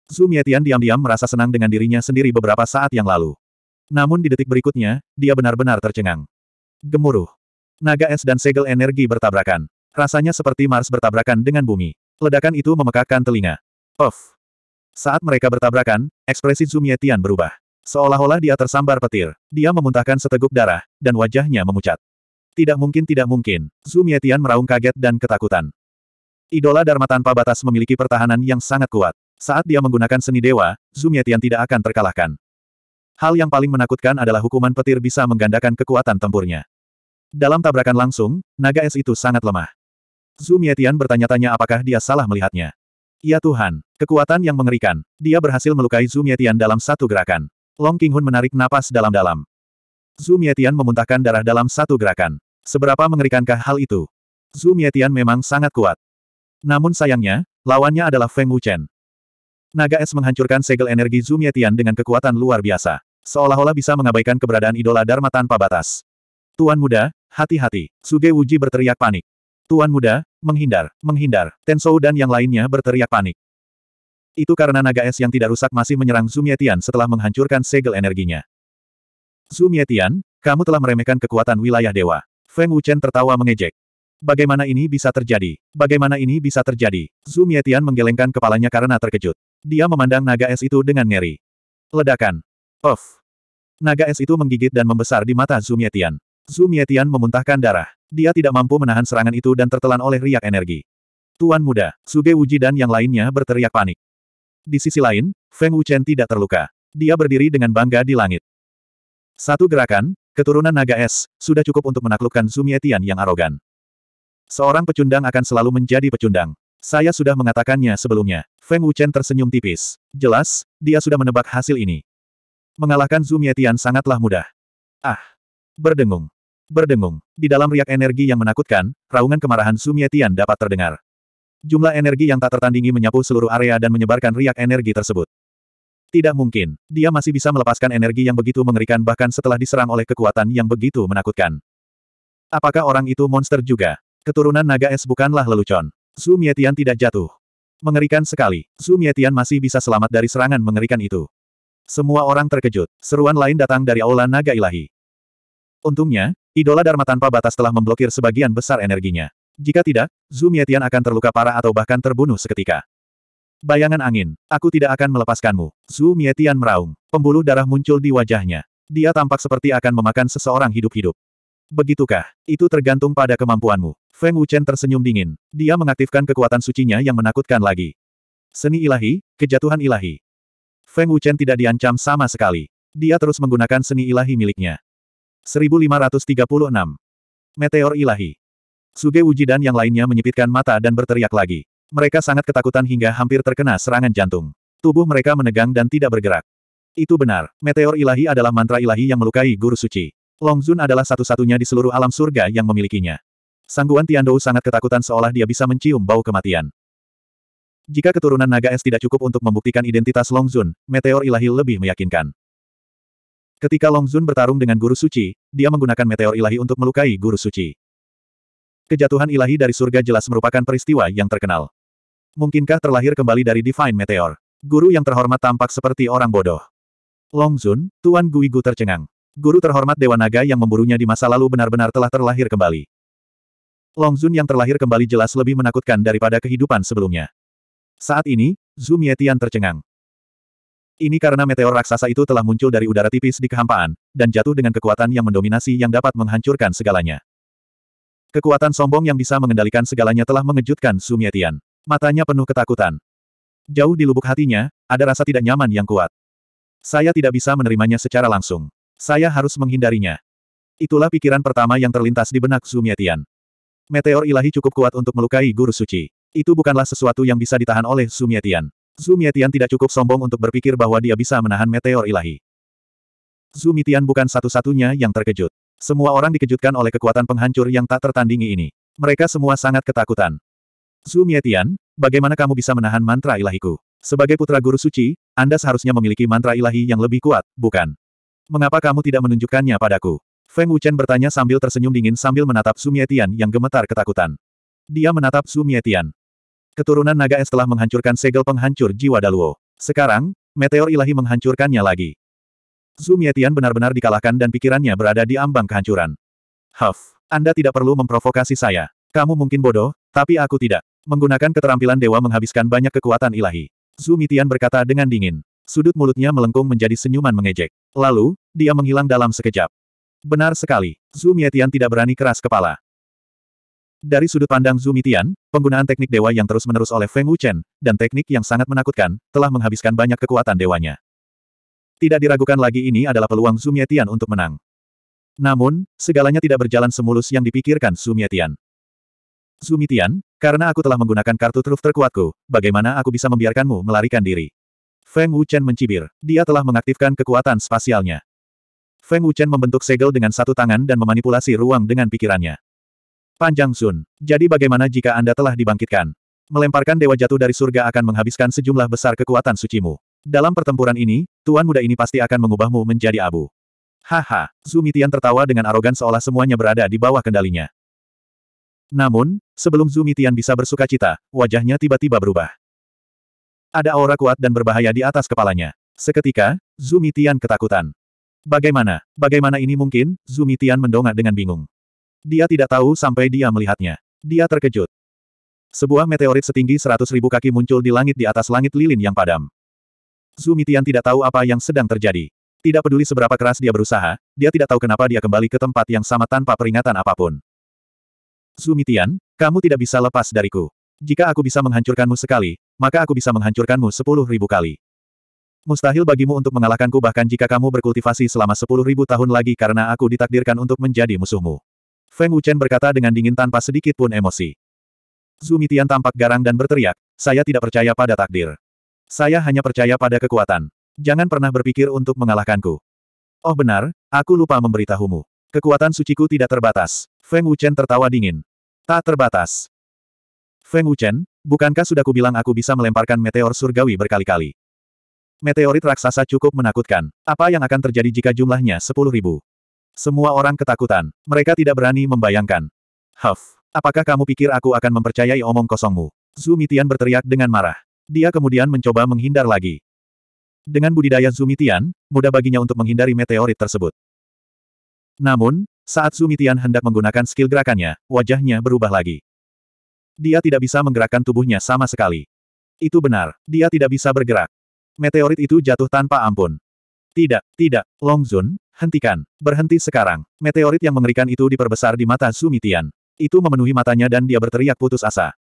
Zhu Mietian diam-diam merasa senang dengan dirinya sendiri beberapa saat yang lalu. Namun di detik berikutnya, dia benar-benar tercengang. Gemuruh. Naga es dan segel energi bertabrakan. Rasanya seperti Mars bertabrakan dengan bumi. Ledakan itu memekakkan telinga. Of. Saat mereka bertabrakan, ekspresi Zumie berubah. Seolah-olah dia tersambar petir. Dia memuntahkan seteguk darah, dan wajahnya memucat. Tidak mungkin tidak mungkin, Zumie meraung kaget dan ketakutan. Idola Dharma tanpa batas memiliki pertahanan yang sangat kuat. Saat dia menggunakan seni dewa, Zumie tidak akan terkalahkan. Hal yang paling menakutkan adalah hukuman petir bisa menggandakan kekuatan tempurnya. Dalam tabrakan langsung, naga es itu sangat lemah. Zumietian bertanya-tanya apakah dia salah melihatnya. Ya Tuhan, kekuatan yang mengerikan. Dia berhasil melukai Zhu Mietian dalam satu gerakan. Long Qinghun menarik napas dalam-dalam. Zhu Mietian memuntahkan darah dalam satu gerakan. Seberapa mengerikankah hal itu? Zhu Mietian memang sangat kuat. Namun sayangnya, lawannya adalah Feng Wuchen. Naga es menghancurkan segel energi Zhu Mietian dengan kekuatan luar biasa. Seolah-olah bisa mengabaikan keberadaan idola Dharma tanpa batas. Tuan muda, hati-hati. Suge Wuji berteriak panik. Tuan muda, Menghindar, menghindar, Tensou dan yang lainnya berteriak panik. Itu karena naga es yang tidak rusak masih menyerang Zumietian setelah menghancurkan segel energinya. Zumietian, kamu telah meremehkan kekuatan wilayah dewa. Feng Wuchen tertawa mengejek. Bagaimana ini bisa terjadi? Bagaimana ini bisa terjadi? Zumietian menggelengkan kepalanya karena terkejut. Dia memandang naga es itu dengan ngeri. Ledakan. Of. Naga es itu menggigit dan membesar di mata Zumietian. Zumietian memuntahkan darah. Dia tidak mampu menahan serangan itu dan tertelan oleh riak energi. Tuan muda, Suge Wuji dan yang lainnya berteriak panik. Di sisi lain, Feng Wuchen tidak terluka. Dia berdiri dengan bangga di langit. Satu gerakan, keturunan naga es, sudah cukup untuk menaklukkan Sumietian yang arogan. Seorang pecundang akan selalu menjadi pecundang. Saya sudah mengatakannya sebelumnya. Feng Wuchen tersenyum tipis. Jelas, dia sudah menebak hasil ini. Mengalahkan Zumietian sangatlah mudah. Ah! Berdengung berdengung. Di dalam riak energi yang menakutkan, raungan kemarahan Sumietian dapat terdengar. Jumlah energi yang tak tertandingi menyapu seluruh area dan menyebarkan riak energi tersebut. Tidak mungkin, dia masih bisa melepaskan energi yang begitu mengerikan bahkan setelah diserang oleh kekuatan yang begitu menakutkan. Apakah orang itu monster juga? Keturunan naga es bukanlah lelucon. Sumietian tidak jatuh. Mengerikan sekali, Sumietian masih bisa selamat dari serangan mengerikan itu. Semua orang terkejut. Seruan lain datang dari aula naga ilahi. Untungnya, Idola Dharma tanpa batas telah memblokir sebagian besar energinya. Jika tidak, Zhu Mietian akan terluka parah atau bahkan terbunuh seketika. Bayangan angin, aku tidak akan melepaskanmu. Zhu Mietian meraung. Pembuluh darah muncul di wajahnya. Dia tampak seperti akan memakan seseorang hidup-hidup. Begitukah? Itu tergantung pada kemampuanmu. Feng Wuchen tersenyum dingin. Dia mengaktifkan kekuatan sucinya yang menakutkan lagi. Seni ilahi, kejatuhan ilahi. Feng Wuchen tidak diancam sama sekali. Dia terus menggunakan seni ilahi miliknya. 1536. Meteor ilahi. Suge Uji dan yang lainnya menyipitkan mata dan berteriak lagi. Mereka sangat ketakutan hingga hampir terkena serangan jantung. Tubuh mereka menegang dan tidak bergerak. Itu benar, meteor ilahi adalah mantra ilahi yang melukai guru suci. Longzun adalah satu-satunya di seluruh alam surga yang memilikinya. Sangguan Tiandou sangat ketakutan seolah dia bisa mencium bau kematian. Jika keturunan naga es tidak cukup untuk membuktikan identitas Longzun, meteor ilahi lebih meyakinkan. Ketika Long Zun bertarung dengan Guru Suci, dia menggunakan meteor ilahi untuk melukai Guru Suci. Kejatuhan ilahi dari surga jelas merupakan peristiwa yang terkenal. Mungkinkah terlahir kembali dari Divine Meteor? Guru yang terhormat tampak seperti orang bodoh. Long Zun, Tuan Gui Gu tercengang. Guru terhormat Dewa Naga yang memburunya di masa lalu benar-benar telah terlahir kembali. Long Zun yang terlahir kembali jelas lebih menakutkan daripada kehidupan sebelumnya. Saat ini, Zhu Mietian tercengang. Ini karena meteor raksasa itu telah muncul dari udara tipis di kehampaan, dan jatuh dengan kekuatan yang mendominasi yang dapat menghancurkan segalanya. Kekuatan sombong yang bisa mengendalikan segalanya telah mengejutkan Sumietian. Matanya penuh ketakutan. Jauh di lubuk hatinya, ada rasa tidak nyaman yang kuat. Saya tidak bisa menerimanya secara langsung. Saya harus menghindarinya. Itulah pikiran pertama yang terlintas di benak Sumietian. Meteor ilahi cukup kuat untuk melukai guru suci. Itu bukanlah sesuatu yang bisa ditahan oleh Sumietian. Zhu Mietian tidak cukup sombong untuk berpikir bahwa dia bisa menahan meteor ilahi. Zhu Mietian bukan satu-satunya yang terkejut. Semua orang dikejutkan oleh kekuatan penghancur yang tak tertandingi ini. Mereka semua sangat ketakutan. Zhu Mietian, bagaimana kamu bisa menahan mantra ilahiku? Sebagai putra guru suci, Anda seharusnya memiliki mantra ilahi yang lebih kuat, bukan? Mengapa kamu tidak menunjukkannya padaku? Feng Wuchen bertanya sambil tersenyum dingin sambil menatap Zhu Mietian yang gemetar ketakutan. Dia menatap Zhu Mietian. Keturunan naga es telah menghancurkan segel penghancur jiwa Daluo. Sekarang, meteor ilahi menghancurkannya lagi. Zhu Mietian benar-benar dikalahkan dan pikirannya berada di ambang kehancuran. Huff, Anda tidak perlu memprovokasi saya. Kamu mungkin bodoh, tapi aku tidak. Menggunakan keterampilan dewa menghabiskan banyak kekuatan ilahi. Zhu Mietian berkata dengan dingin. Sudut mulutnya melengkung menjadi senyuman mengejek. Lalu, dia menghilang dalam sekejap. Benar sekali, Zhu Mietian tidak berani keras kepala. Dari sudut pandang Mitian, penggunaan teknik dewa yang terus-menerus oleh Feng Wuchen, dan teknik yang sangat menakutkan, telah menghabiskan banyak kekuatan dewanya. Tidak diragukan lagi ini adalah peluang Zumietian untuk menang. Namun, segalanya tidak berjalan semulus yang dipikirkan Zumietian. Zumitian, karena aku telah menggunakan kartu truf terkuatku, bagaimana aku bisa membiarkanmu melarikan diri? Feng Wuchen mencibir. Dia telah mengaktifkan kekuatan spasialnya. Feng Wuchen membentuk segel dengan satu tangan dan memanipulasi ruang dengan pikirannya. Panjang Sun, jadi bagaimana jika Anda telah dibangkitkan? Melemparkan dewa jatuh dari surga akan menghabiskan sejumlah besar kekuatan sucimu. Dalam pertempuran ini, tuan muda ini pasti akan mengubahmu menjadi abu. Haha, Zumitian tertawa dengan arogan seolah semuanya berada di bawah kendalinya. Namun, sebelum Zumitian bisa bersuka cita, wajahnya tiba-tiba berubah. Ada aura kuat dan berbahaya di atas kepalanya. Seketika, Zumitian ketakutan. Bagaimana, bagaimana ini mungkin? Zumitian mendongak dengan bingung. Dia tidak tahu sampai dia melihatnya. Dia terkejut. Sebuah meteorit setinggi seratus ribu kaki muncul di langit di atas langit lilin yang padam. Zumitian tidak tahu apa yang sedang terjadi. Tidak peduli seberapa keras dia berusaha, dia tidak tahu kenapa dia kembali ke tempat yang sama tanpa peringatan apapun. Zumitian, kamu tidak bisa lepas dariku. Jika aku bisa menghancurkanmu sekali, maka aku bisa menghancurkanmu sepuluh ribu kali. Mustahil bagimu untuk mengalahkanku bahkan jika kamu berkultivasi selama sepuluh ribu tahun lagi karena aku ditakdirkan untuk menjadi musuhmu. Feng Wuchen berkata dengan dingin tanpa sedikit pun emosi. Zumitian tampak garang dan berteriak, saya tidak percaya pada takdir. Saya hanya percaya pada kekuatan. Jangan pernah berpikir untuk mengalahkanku. Oh benar, aku lupa memberitahumu. Kekuatan suciku tidak terbatas. Feng Wuchen tertawa dingin. Tak terbatas. Feng Wuchen, bukankah sudah kubilang aku bisa melemparkan meteor surgawi berkali-kali? Meteorit raksasa cukup menakutkan. Apa yang akan terjadi jika jumlahnya sepuluh ribu? Semua orang ketakutan. Mereka tidak berani membayangkan. Huff, apakah kamu pikir aku akan mempercayai omong kosongmu? Zumitian berteriak dengan marah. Dia kemudian mencoba menghindar lagi. Dengan budidaya Zumitian, mudah baginya untuk menghindari meteorit tersebut. Namun, saat Zumitian hendak menggunakan skill gerakannya, wajahnya berubah lagi. Dia tidak bisa menggerakkan tubuhnya sama sekali. Itu benar, dia tidak bisa bergerak. Meteorit itu jatuh tanpa ampun. Tidak, tidak, Longzun. Hentikan, berhenti sekarang. Meteorit yang mengerikan itu diperbesar di mata Sumitian. Itu memenuhi matanya dan dia berteriak putus asa.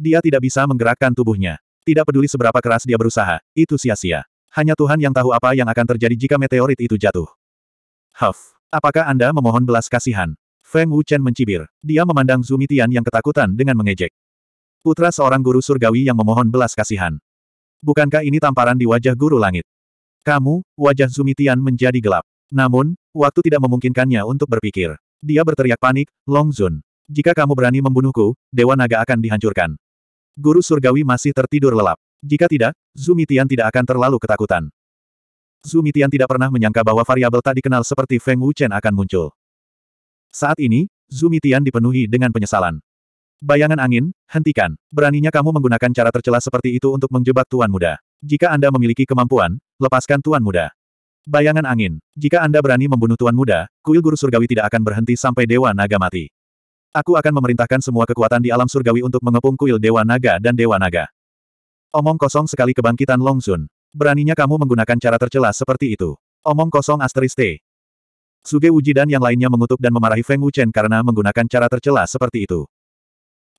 Dia tidak bisa menggerakkan tubuhnya. Tidak peduli seberapa keras dia berusaha, itu sia-sia. Hanya Tuhan yang tahu apa yang akan terjadi jika meteorit itu jatuh. Huff, apakah Anda memohon belas kasihan? Feng Wuchen mencibir. Dia memandang Zumitian yang ketakutan dengan mengejek. Putra seorang guru surgawi yang memohon belas kasihan. Bukankah ini tamparan di wajah guru langit? Kamu, wajah Zumitian menjadi gelap. Namun, waktu tidak memungkinkannya untuk berpikir. Dia berteriak panik, Long Zun. Jika kamu berani membunuhku, Dewa Naga akan dihancurkan. Guru Surgawi masih tertidur lelap. Jika tidak, Zumitian tidak akan terlalu ketakutan. Zumitian tidak pernah menyangka bahwa variabel tak dikenal seperti Feng Wuchen akan muncul. Saat ini, Zumitian dipenuhi dengan penyesalan. Bayangan angin, hentikan. Beraninya kamu menggunakan cara tercela seperti itu untuk menjebak Tuan Muda. Jika Anda memiliki kemampuan, lepaskan Tuan Muda. Bayangan angin. Jika Anda berani membunuh Tuan Muda, kuil guru surgawi tidak akan berhenti sampai Dewa Naga mati. Aku akan memerintahkan semua kekuatan di alam surgawi untuk mengepung kuil Dewa Naga dan Dewa Naga. Omong kosong sekali kebangkitan Long Sun. Beraninya kamu menggunakan cara tercela seperti itu. Omong kosong asteris T. Suge Wuji dan yang lainnya mengutuk dan memarahi Feng Wuchen karena menggunakan cara tercela seperti itu.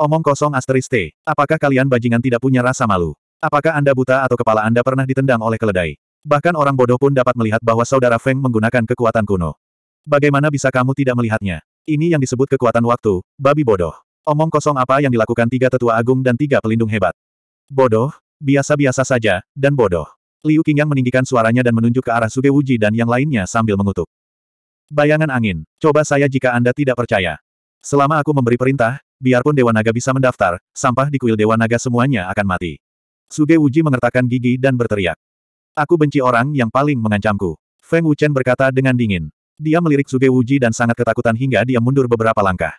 Omong kosong asteris Apakah kalian bajingan tidak punya rasa malu? Apakah Anda buta atau kepala Anda pernah ditendang oleh keledai? Bahkan orang bodoh pun dapat melihat bahwa saudara Feng menggunakan kekuatan kuno. Bagaimana bisa kamu tidak melihatnya? Ini yang disebut kekuatan waktu, babi bodoh. Omong kosong apa yang dilakukan tiga tetua agung dan tiga pelindung hebat. Bodoh, biasa-biasa saja, dan bodoh. Liu Qingyang meninggikan suaranya dan menunjuk ke arah Suge Wuji dan yang lainnya sambil mengutuk. Bayangan angin, coba saya jika Anda tidak percaya. Selama aku memberi perintah, biarpun Dewa Naga bisa mendaftar, sampah di kuil Dewa Naga semuanya akan mati. Suge Wuji mengertakkan gigi dan berteriak. Aku benci orang yang paling mengancamku. Feng Wuchen berkata dengan dingin. Dia melirik Suge Wuji dan sangat ketakutan hingga dia mundur beberapa langkah.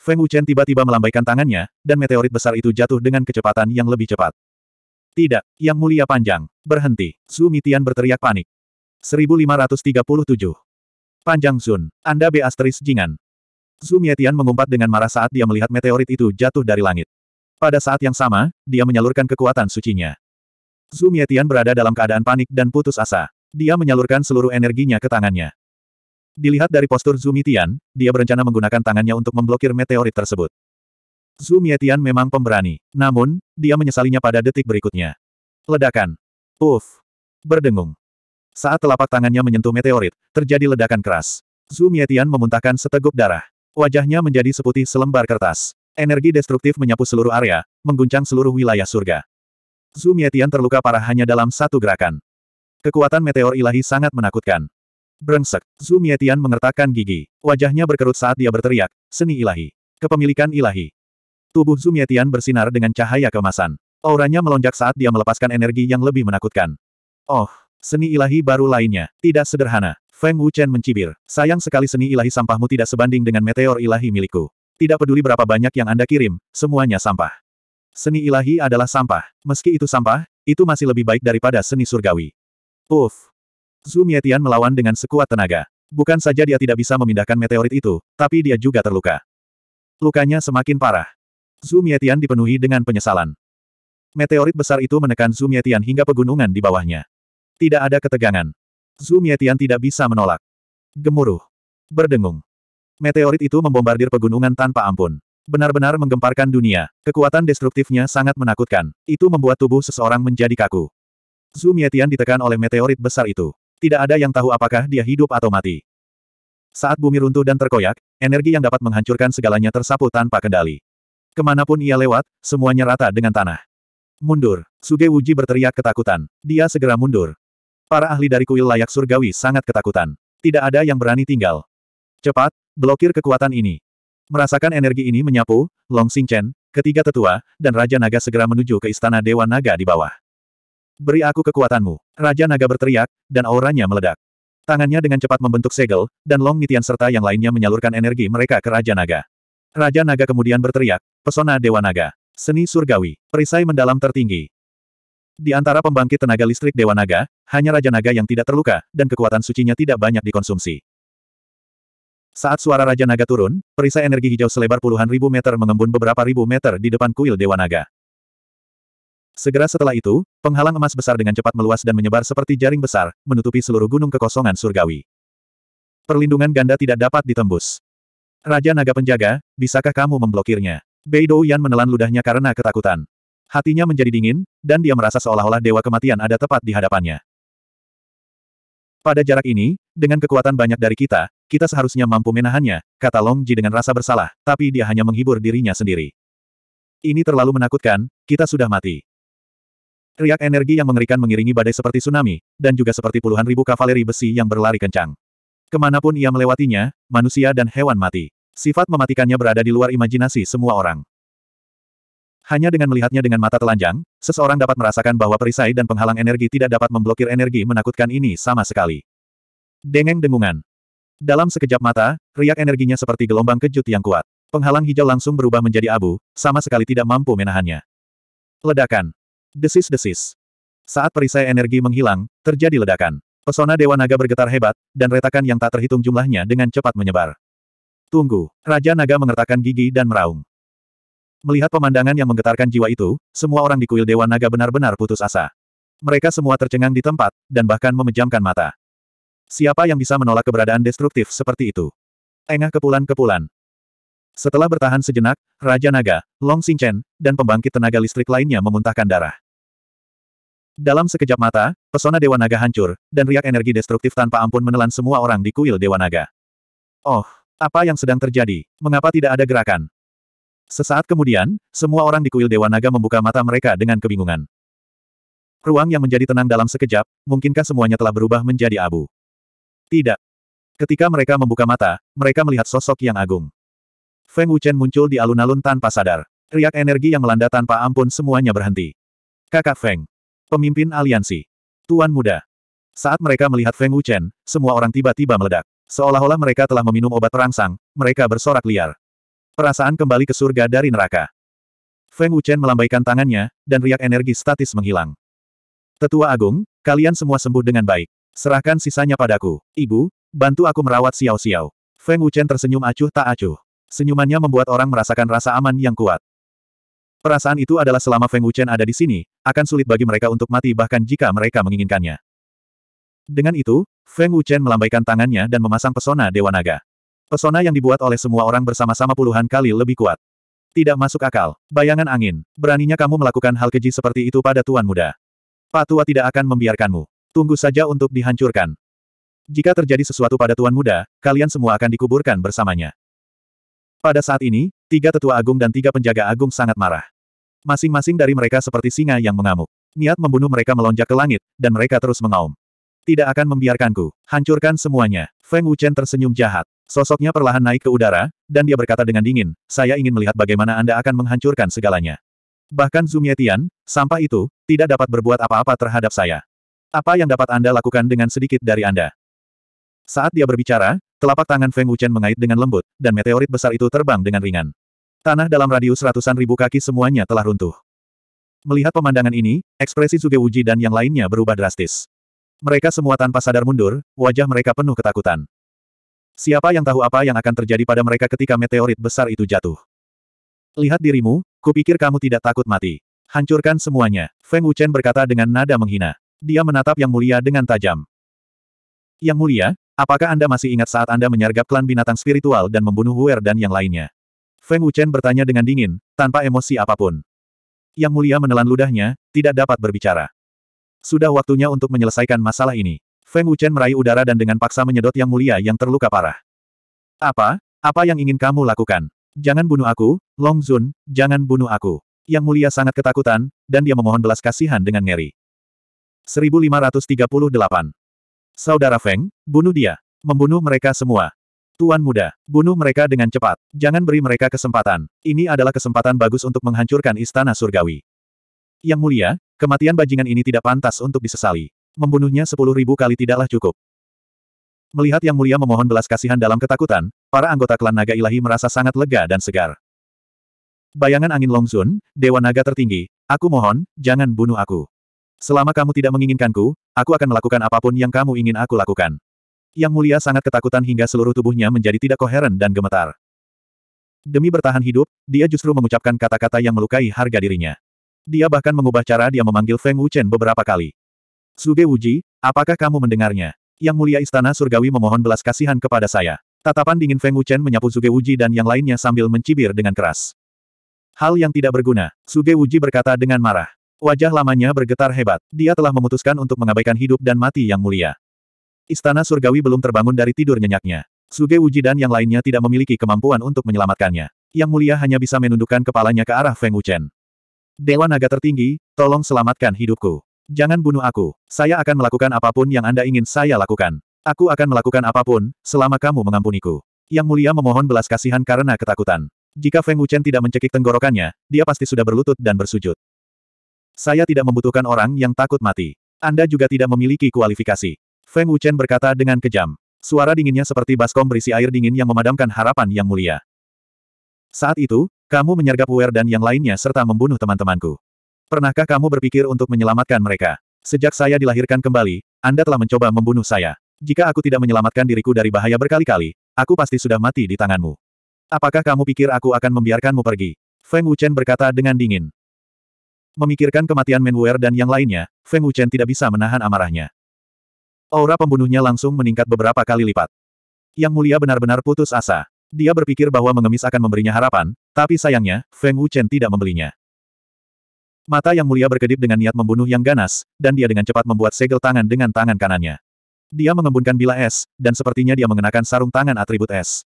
Feng Wuchen tiba-tiba melambaikan tangannya, dan meteorit besar itu jatuh dengan kecepatan yang lebih cepat. Tidak, Yang Mulia Panjang, berhenti, Su Mitian berteriak panik. 1537. Panjang Sun, Anda B asteris Jingan. Su Mitian mengumpat dengan marah saat dia melihat meteorit itu jatuh dari langit. Pada saat yang sama, dia menyalurkan kekuatan sucinya. Zhu Mietian berada dalam keadaan panik dan putus asa. Dia menyalurkan seluruh energinya ke tangannya. Dilihat dari postur Zhu Mietian, dia berencana menggunakan tangannya untuk memblokir meteorit tersebut. Zhu Mietian memang pemberani. Namun, dia menyesalinya pada detik berikutnya. Ledakan. Uff. Berdengung. Saat telapak tangannya menyentuh meteorit, terjadi ledakan keras. Zhu Mietian memuntahkan seteguk darah. Wajahnya menjadi seputih selembar kertas. Energi destruktif menyapu seluruh area, mengguncang seluruh wilayah surga. Zhu Mietian terluka parah hanya dalam satu gerakan. Kekuatan meteor ilahi sangat menakutkan. Brengsek, Zhu Mietian mengertakkan gigi. Wajahnya berkerut saat dia berteriak, seni ilahi. Kepemilikan ilahi. Tubuh Zhu Mietian bersinar dengan cahaya kemasan. Auranya melonjak saat dia melepaskan energi yang lebih menakutkan. Oh, seni ilahi baru lainnya. Tidak sederhana. Feng Wuchen mencibir. Sayang sekali seni ilahi sampahmu tidak sebanding dengan meteor ilahi milikku. Tidak peduli berapa banyak yang Anda kirim, semuanya sampah. Seni ilahi adalah sampah. Meski itu sampah, itu masih lebih baik daripada seni surgawi. Uff. Zhu Mietian melawan dengan sekuat tenaga. Bukan saja dia tidak bisa memindahkan meteorit itu, tapi dia juga terluka. Lukanya semakin parah. Zhu Mietian dipenuhi dengan penyesalan. Meteorit besar itu menekan Zhu Mietian hingga pegunungan di bawahnya. Tidak ada ketegangan. Zhu Mietian tidak bisa menolak. Gemuruh. Berdengung. Meteorit itu membombardir pegunungan tanpa ampun. Benar-benar menggemparkan dunia. Kekuatan destruktifnya sangat menakutkan. Itu membuat tubuh seseorang menjadi kaku. Zhu Mietian ditekan oleh meteorit besar itu. Tidak ada yang tahu apakah dia hidup atau mati. Saat bumi runtuh dan terkoyak, energi yang dapat menghancurkan segalanya tersapu tanpa kendali. Kemanapun ia lewat, semuanya rata dengan tanah. Mundur. Suge Wuji berteriak ketakutan. Dia segera mundur. Para ahli dari kuil layak surgawi sangat ketakutan. Tidak ada yang berani tinggal. Cepat, blokir kekuatan ini. Merasakan energi ini menyapu, Long Xingchen, ketiga tetua, dan Raja Naga segera menuju ke istana Dewa Naga di bawah. Beri aku kekuatanmu. Raja Naga berteriak, dan auranya meledak. Tangannya dengan cepat membentuk segel, dan Long Nitian serta yang lainnya menyalurkan energi mereka ke Raja Naga. Raja Naga kemudian berteriak, pesona Dewa Naga. Seni surgawi, perisai mendalam tertinggi. Di antara pembangkit tenaga listrik Dewa Naga, hanya Raja Naga yang tidak terluka, dan kekuatan sucinya tidak banyak dikonsumsi. Saat suara Raja Naga turun, perisai energi hijau selebar puluhan ribu meter mengembun beberapa ribu meter di depan kuil Dewa Naga. Segera setelah itu, penghalang emas besar dengan cepat meluas dan menyebar seperti jaring besar, menutupi seluruh gunung kekosongan surgawi. Perlindungan ganda tidak dapat ditembus. Raja Naga Penjaga, bisakah kamu memblokirnya? Beidou Yan menelan ludahnya karena ketakutan. Hatinya menjadi dingin, dan dia merasa seolah-olah dewa kematian ada tepat di hadapannya. Pada jarak ini, dengan kekuatan banyak dari kita, kita seharusnya mampu menahannya, kata Long Ji dengan rasa bersalah, tapi dia hanya menghibur dirinya sendiri. Ini terlalu menakutkan, kita sudah mati. Riak energi yang mengerikan mengiringi badai seperti tsunami, dan juga seperti puluhan ribu kavaleri besi yang berlari kencang. Kemanapun ia melewatinya, manusia dan hewan mati. Sifat mematikannya berada di luar imajinasi semua orang. Hanya dengan melihatnya dengan mata telanjang, seseorang dapat merasakan bahwa perisai dan penghalang energi tidak dapat memblokir energi menakutkan ini sama sekali. Dengeng dengungan. Dalam sekejap mata, riak energinya seperti gelombang kejut yang kuat. Penghalang hijau langsung berubah menjadi abu, sama sekali tidak mampu menahannya. Ledakan. Desis-desis. Saat perisai energi menghilang, terjadi ledakan. Pesona Dewa Naga bergetar hebat, dan retakan yang tak terhitung jumlahnya dengan cepat menyebar. Tunggu. Raja Naga mengertakkan gigi dan meraung. Melihat pemandangan yang menggetarkan jiwa itu, semua orang di kuil Dewa Naga benar-benar putus asa. Mereka semua tercengang di tempat, dan bahkan memejamkan mata. Siapa yang bisa menolak keberadaan destruktif seperti itu? Engah kepulan-kepulan. Setelah bertahan sejenak, Raja Naga, Long Xingchen, dan pembangkit tenaga listrik lainnya memuntahkan darah. Dalam sekejap mata, pesona Dewa Naga hancur, dan riak energi destruktif tanpa ampun menelan semua orang di kuil Dewa Naga. Oh, apa yang sedang terjadi? Mengapa tidak ada gerakan? Sesaat kemudian, semua orang di kuil Dewa Naga membuka mata mereka dengan kebingungan. Ruang yang menjadi tenang dalam sekejap, mungkinkah semuanya telah berubah menjadi abu? Tidak. Ketika mereka membuka mata, mereka melihat sosok yang agung. Feng Wuchen muncul di alun-alun tanpa sadar. Riak energi yang melanda tanpa ampun semuanya berhenti. Kakak Feng. Pemimpin aliansi. Tuan muda. Saat mereka melihat Feng Wuchen, semua orang tiba-tiba meledak. Seolah-olah mereka telah meminum obat perangsang, mereka bersorak liar. Perasaan kembali ke surga dari neraka. Feng Wuchen melambaikan tangannya, dan riak energi statis menghilang. Tetua Agung, kalian semua sembuh dengan baik. Serahkan sisanya padaku. Ibu, bantu aku merawat Xiao Xiao. Feng Wuchen tersenyum acuh tak acuh. Senyumannya membuat orang merasakan rasa aman yang kuat. Perasaan itu adalah selama Feng Wuchen ada di sini, akan sulit bagi mereka untuk mati bahkan jika mereka menginginkannya. Dengan itu, Feng Wuchen melambaikan tangannya dan memasang pesona Dewa Naga. Pesona yang dibuat oleh semua orang bersama-sama puluhan kali lebih kuat. Tidak masuk akal. Bayangan angin. Beraninya kamu melakukan hal keji seperti itu pada tuan muda. Pak tua tidak akan membiarkanmu. Tunggu saja untuk dihancurkan. Jika terjadi sesuatu pada Tuan Muda, kalian semua akan dikuburkan bersamanya. Pada saat ini, tiga tetua agung dan tiga penjaga agung sangat marah. Masing-masing dari mereka seperti singa yang mengamuk. Niat membunuh mereka melonjak ke langit, dan mereka terus mengaum. Tidak akan membiarkanku. Hancurkan semuanya. Feng Wuchen tersenyum jahat. Sosoknya perlahan naik ke udara, dan dia berkata dengan dingin, saya ingin melihat bagaimana Anda akan menghancurkan segalanya. Bahkan Zumietian, sampah itu, tidak dapat berbuat apa-apa terhadap saya. Apa yang dapat Anda lakukan dengan sedikit dari Anda? Saat dia berbicara, telapak tangan Feng Wuchen mengait dengan lembut, dan meteorit besar itu terbang dengan ringan. Tanah dalam radius ratusan ribu kaki semuanya telah runtuh. Melihat pemandangan ini, ekspresi Zuge Wuji dan yang lainnya berubah drastis. Mereka semua tanpa sadar mundur, wajah mereka penuh ketakutan. Siapa yang tahu apa yang akan terjadi pada mereka ketika meteorit besar itu jatuh? Lihat dirimu, kupikir kamu tidak takut mati. Hancurkan semuanya, Feng Wuchen berkata dengan nada menghina. Dia menatap Yang Mulia dengan tajam. Yang Mulia, apakah Anda masih ingat saat Anda menyergap klan binatang spiritual dan membunuh Huer dan yang lainnya? Feng Wuchen bertanya dengan dingin, tanpa emosi apapun. Yang Mulia menelan ludahnya, tidak dapat berbicara. Sudah waktunya untuk menyelesaikan masalah ini. Feng Wuchen meraih udara dan dengan paksa menyedot Yang Mulia yang terluka parah. Apa? Apa yang ingin kamu lakukan? Jangan bunuh aku, Long Zun, jangan bunuh aku. Yang Mulia sangat ketakutan, dan dia memohon belas kasihan dengan ngeri. 1538. Saudara Feng, bunuh dia. Membunuh mereka semua. Tuan muda, bunuh mereka dengan cepat. Jangan beri mereka kesempatan. Ini adalah kesempatan bagus untuk menghancurkan istana surgawi. Yang mulia, kematian bajingan ini tidak pantas untuk disesali. Membunuhnya sepuluh ribu kali tidaklah cukup. Melihat Yang Mulia memohon belas kasihan dalam ketakutan, para anggota klan naga ilahi merasa sangat lega dan segar. Bayangan angin Longzun, Dewa Naga tertinggi, aku mohon, jangan bunuh aku. Selama kamu tidak menginginkanku, aku akan melakukan apapun yang kamu ingin aku lakukan. Yang mulia sangat ketakutan hingga seluruh tubuhnya menjadi tidak koheren dan gemetar. Demi bertahan hidup, dia justru mengucapkan kata-kata yang melukai harga dirinya. Dia bahkan mengubah cara dia memanggil Feng Wuchen beberapa kali. Suge Wuji, apakah kamu mendengarnya? Yang mulia istana surgawi memohon belas kasihan kepada saya. Tatapan dingin Feng Wuchen menyapu Suge Wuji dan yang lainnya sambil mencibir dengan keras. Hal yang tidak berguna, Suge Wuji berkata dengan marah. Wajah lamanya bergetar hebat. Dia telah memutuskan untuk mengabaikan hidup dan mati yang mulia. Istana surgawi belum terbangun dari tidur nyenyaknya. Suge Wuji dan yang lainnya tidak memiliki kemampuan untuk menyelamatkannya. Yang mulia hanya bisa menundukkan kepalanya ke arah Feng Wuchen. Dewa naga tertinggi, tolong selamatkan hidupku. Jangan bunuh aku. Saya akan melakukan apapun yang Anda ingin saya lakukan. Aku akan melakukan apapun, selama kamu mengampuniku. Yang mulia memohon belas kasihan karena ketakutan. Jika Feng Wuchen tidak mencekik tenggorokannya, dia pasti sudah berlutut dan bersujud. Saya tidak membutuhkan orang yang takut mati. Anda juga tidak memiliki kualifikasi. Feng Wuchen berkata dengan kejam. Suara dinginnya seperti baskom berisi air dingin yang memadamkan harapan yang mulia. Saat itu, kamu menyergap Wer dan yang lainnya serta membunuh teman-temanku. Pernahkah kamu berpikir untuk menyelamatkan mereka? Sejak saya dilahirkan kembali, Anda telah mencoba membunuh saya. Jika aku tidak menyelamatkan diriku dari bahaya berkali-kali, aku pasti sudah mati di tanganmu. Apakah kamu pikir aku akan membiarkanmu pergi? Feng Wuchen berkata dengan dingin. Memikirkan kematian Menwer dan yang lainnya, Feng Wuchen tidak bisa menahan amarahnya. Aura pembunuhnya langsung meningkat beberapa kali lipat. Yang mulia benar-benar putus asa. Dia berpikir bahwa mengemis akan memberinya harapan, tapi sayangnya, Feng Wuchen tidak membelinya. Mata yang mulia berkedip dengan niat membunuh yang ganas, dan dia dengan cepat membuat segel tangan dengan tangan kanannya. Dia mengembunkan bila es, dan sepertinya dia mengenakan sarung tangan atribut es.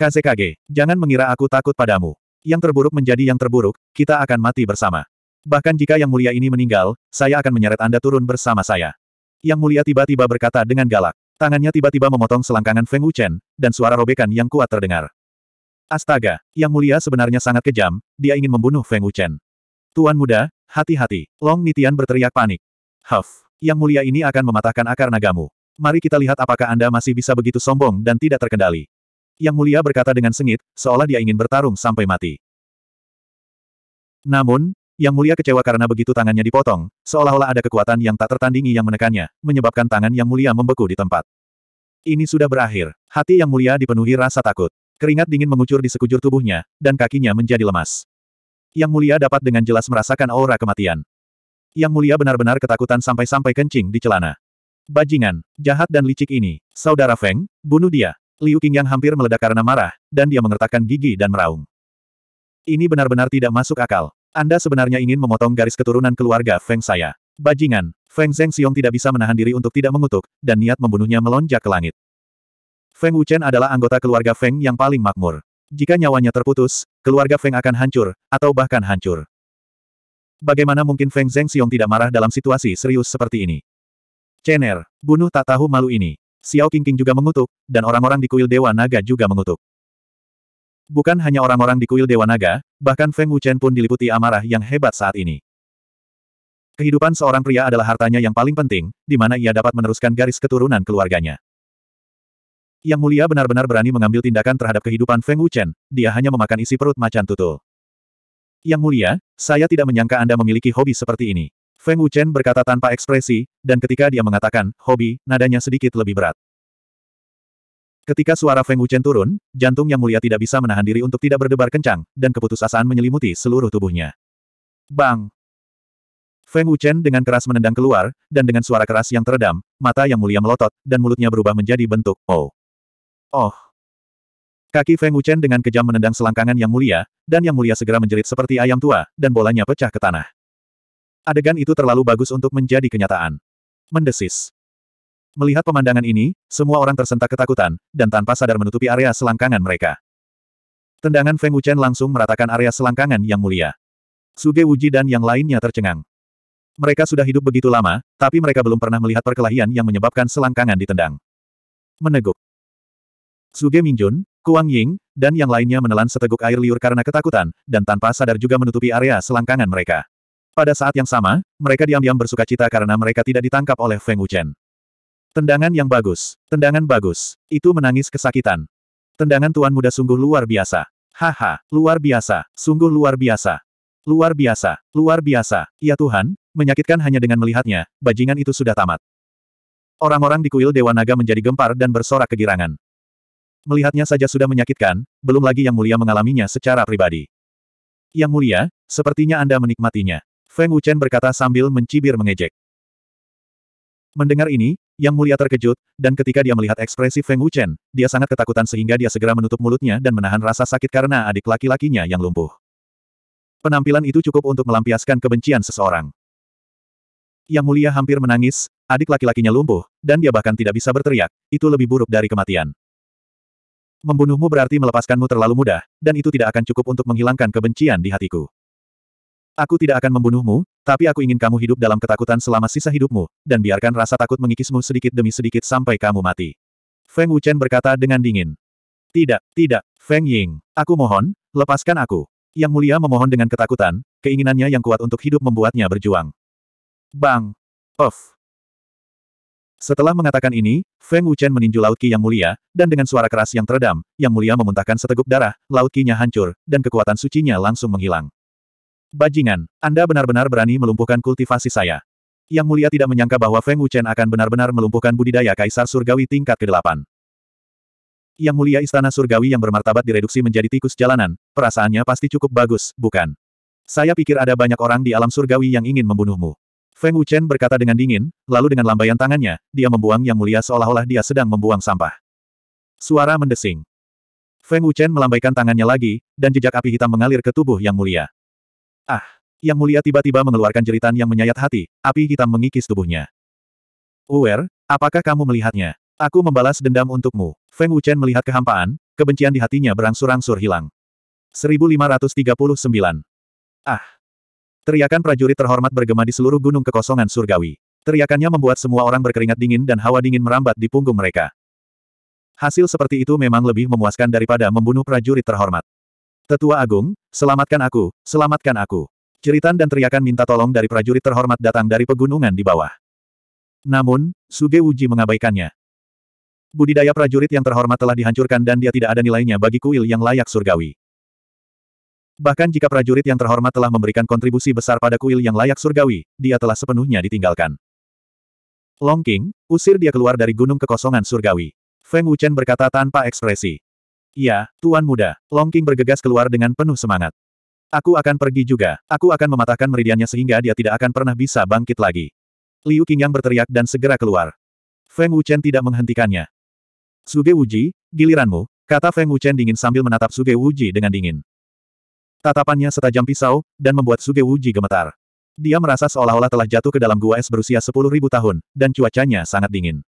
KZKG, jangan mengira aku takut padamu. Yang terburuk menjadi yang terburuk, kita akan mati bersama. Bahkan jika Yang Mulia ini meninggal, saya akan menyeret Anda turun bersama saya. Yang Mulia tiba-tiba berkata dengan galak. Tangannya tiba-tiba memotong selangkangan Feng Wuchen, dan suara robekan yang kuat terdengar. Astaga, Yang Mulia sebenarnya sangat kejam, dia ingin membunuh Feng Wuchen. Tuan muda, hati-hati, Long Nitian berteriak panik. Huff, Yang Mulia ini akan mematahkan akar nagamu. Mari kita lihat apakah Anda masih bisa begitu sombong dan tidak terkendali. Yang Mulia berkata dengan sengit, seolah dia ingin bertarung sampai mati. Namun, yang mulia kecewa karena begitu tangannya dipotong, seolah-olah ada kekuatan yang tak tertandingi yang menekannya, menyebabkan tangan yang mulia membeku di tempat. Ini sudah berakhir. Hati yang mulia dipenuhi rasa takut. Keringat dingin mengucur di sekujur tubuhnya, dan kakinya menjadi lemas. Yang mulia dapat dengan jelas merasakan aura kematian. Yang mulia benar-benar ketakutan sampai-sampai kencing di celana. Bajingan, jahat dan licik ini, saudara Feng, bunuh dia. Liu yang hampir meledak karena marah, dan dia mengertakkan gigi dan meraung. Ini benar-benar tidak masuk akal. Anda sebenarnya ingin memotong garis keturunan keluarga Feng saya. Bajingan, Feng Zeng Xiong tidak bisa menahan diri untuk tidak mengutuk, dan niat membunuhnya melonjak ke langit. Feng Wuchen adalah anggota keluarga Feng yang paling makmur. Jika nyawanya terputus, keluarga Feng akan hancur, atau bahkan hancur. Bagaimana mungkin Feng Zeng Xiong tidak marah dalam situasi serius seperti ini? Chen'er, bunuh tak tahu malu ini. Xiao Qingqing juga mengutuk, dan orang-orang di kuil Dewa Naga juga mengutuk. Bukan hanya orang-orang di kuil Dewa Naga, bahkan Feng Wuchen pun diliputi amarah yang hebat saat ini. Kehidupan seorang pria adalah hartanya yang paling penting, di mana ia dapat meneruskan garis keturunan keluarganya. Yang mulia benar-benar berani mengambil tindakan terhadap kehidupan Feng Wuchen, dia hanya memakan isi perut macan tutul. Yang mulia, saya tidak menyangka Anda memiliki hobi seperti ini. Feng Wuchen berkata tanpa ekspresi, dan ketika dia mengatakan, hobi, nadanya sedikit lebih berat. Ketika suara Feng Wuchen turun, jantung yang mulia tidak bisa menahan diri untuk tidak berdebar kencang, dan keputusasaan menyelimuti seluruh tubuhnya. Bang! Feng Wuchen dengan keras menendang keluar, dan dengan suara keras yang teredam, mata yang mulia melotot, dan mulutnya berubah menjadi bentuk Oh. oh. Kaki Feng Wuchen dengan kejam menendang selangkangan yang mulia, dan yang mulia segera menjerit seperti ayam tua, dan bolanya pecah ke tanah. Adegan itu terlalu bagus untuk menjadi kenyataan. Mendesis. Melihat pemandangan ini, semua orang tersentak ketakutan, dan tanpa sadar menutupi area selangkangan mereka. Tendangan Feng Wuchen langsung meratakan area selangkangan yang mulia. Suge Wuji dan yang lainnya tercengang. Mereka sudah hidup begitu lama, tapi mereka belum pernah melihat perkelahian yang menyebabkan selangkangan ditendang. Meneguk. Suge Mingjun, Kuang Ying, dan yang lainnya menelan seteguk air liur karena ketakutan, dan tanpa sadar juga menutupi area selangkangan mereka. Pada saat yang sama, mereka diam-diam bersuka cita karena mereka tidak ditangkap oleh Feng Wuchen. Tendangan yang bagus. Tendangan bagus. Itu menangis kesakitan. Tendangan tuan muda sungguh luar biasa. Haha, luar biasa. Sungguh luar biasa. Luar biasa. Luar biasa. Ya Tuhan, menyakitkan hanya dengan melihatnya, bajingan itu sudah tamat. Orang-orang di kuil Dewa Naga menjadi gempar dan bersorak kegirangan. Melihatnya saja sudah menyakitkan, belum lagi Yang Mulia mengalaminya secara pribadi. Yang Mulia, sepertinya Anda menikmatinya. Feng Wuchen berkata sambil mencibir mengejek. Mendengar ini, yang mulia terkejut, dan ketika dia melihat ekspresi Feng Wuchen, dia sangat ketakutan sehingga dia segera menutup mulutnya dan menahan rasa sakit karena adik laki-lakinya yang lumpuh. Penampilan itu cukup untuk melampiaskan kebencian seseorang. Yang mulia hampir menangis, adik laki-lakinya lumpuh, dan dia bahkan tidak bisa berteriak, itu lebih buruk dari kematian. Membunuhmu berarti melepaskanmu terlalu mudah, dan itu tidak akan cukup untuk menghilangkan kebencian di hatiku. Aku tidak akan membunuhmu, tapi aku ingin kamu hidup dalam ketakutan selama sisa hidupmu, dan biarkan rasa takut mengikismu sedikit demi sedikit sampai kamu mati. Feng Wuchen berkata dengan dingin. Tidak, tidak, Feng Ying. Aku mohon, lepaskan aku. Yang mulia memohon dengan ketakutan, keinginannya yang kuat untuk hidup membuatnya berjuang. Bang! of. Setelah mengatakan ini, Feng Wuchen meninju Laut Qi yang mulia, dan dengan suara keras yang teredam, yang mulia memuntahkan seteguk darah, Laut Qi-nya hancur, dan kekuatan sucinya langsung menghilang. Bajingan, Anda benar-benar berani melumpuhkan kultivasi saya. Yang mulia tidak menyangka bahwa Feng Wuchen akan benar-benar melumpuhkan budidaya Kaisar Surgawi tingkat ke-8. Yang mulia istana surgawi yang bermartabat direduksi menjadi tikus jalanan, perasaannya pasti cukup bagus, bukan? Saya pikir ada banyak orang di alam surgawi yang ingin membunuhmu. Feng Wuchen berkata dengan dingin, lalu dengan lambaian tangannya, dia membuang yang mulia seolah-olah dia sedang membuang sampah. Suara mendesing. Feng Wuchen melambaikan tangannya lagi, dan jejak api hitam mengalir ke tubuh yang mulia. Ah! Yang mulia tiba-tiba mengeluarkan jeritan yang menyayat hati, api hitam mengikis tubuhnya. Uwer, apakah kamu melihatnya? Aku membalas dendam untukmu. Feng Wuchen melihat kehampaan, kebencian di hatinya berangsur-angsur hilang. 1539. Ah! Teriakan prajurit terhormat bergema di seluruh gunung kekosongan surgawi. Teriakannya membuat semua orang berkeringat dingin dan hawa dingin merambat di punggung mereka. Hasil seperti itu memang lebih memuaskan daripada membunuh prajurit terhormat. Tetua Agung, selamatkan aku, selamatkan aku. Ceritan dan teriakan minta tolong dari prajurit terhormat datang dari pegunungan di bawah. Namun, Suge Wuji mengabaikannya. Budidaya prajurit yang terhormat telah dihancurkan dan dia tidak ada nilainya bagi kuil yang layak surgawi. Bahkan jika prajurit yang terhormat telah memberikan kontribusi besar pada kuil yang layak surgawi, dia telah sepenuhnya ditinggalkan. Long King, usir dia keluar dari gunung kekosongan surgawi. Feng Wuchen berkata tanpa ekspresi. Iya, Tuan Muda. Long King bergegas keluar dengan penuh semangat. Aku akan pergi juga. Aku akan mematahkan meridiannya sehingga dia tidak akan pernah bisa bangkit lagi. Liu Qingyang berteriak dan segera keluar. Feng Wuchen tidak menghentikannya. Suge Wuji, giliranmu, kata Feng Wuchen dingin sambil menatap Suge Wuji dengan dingin. Tatapannya setajam pisau, dan membuat Suge Wuji gemetar. Dia merasa seolah-olah telah jatuh ke dalam gua es berusia 10.000 tahun, dan cuacanya sangat dingin.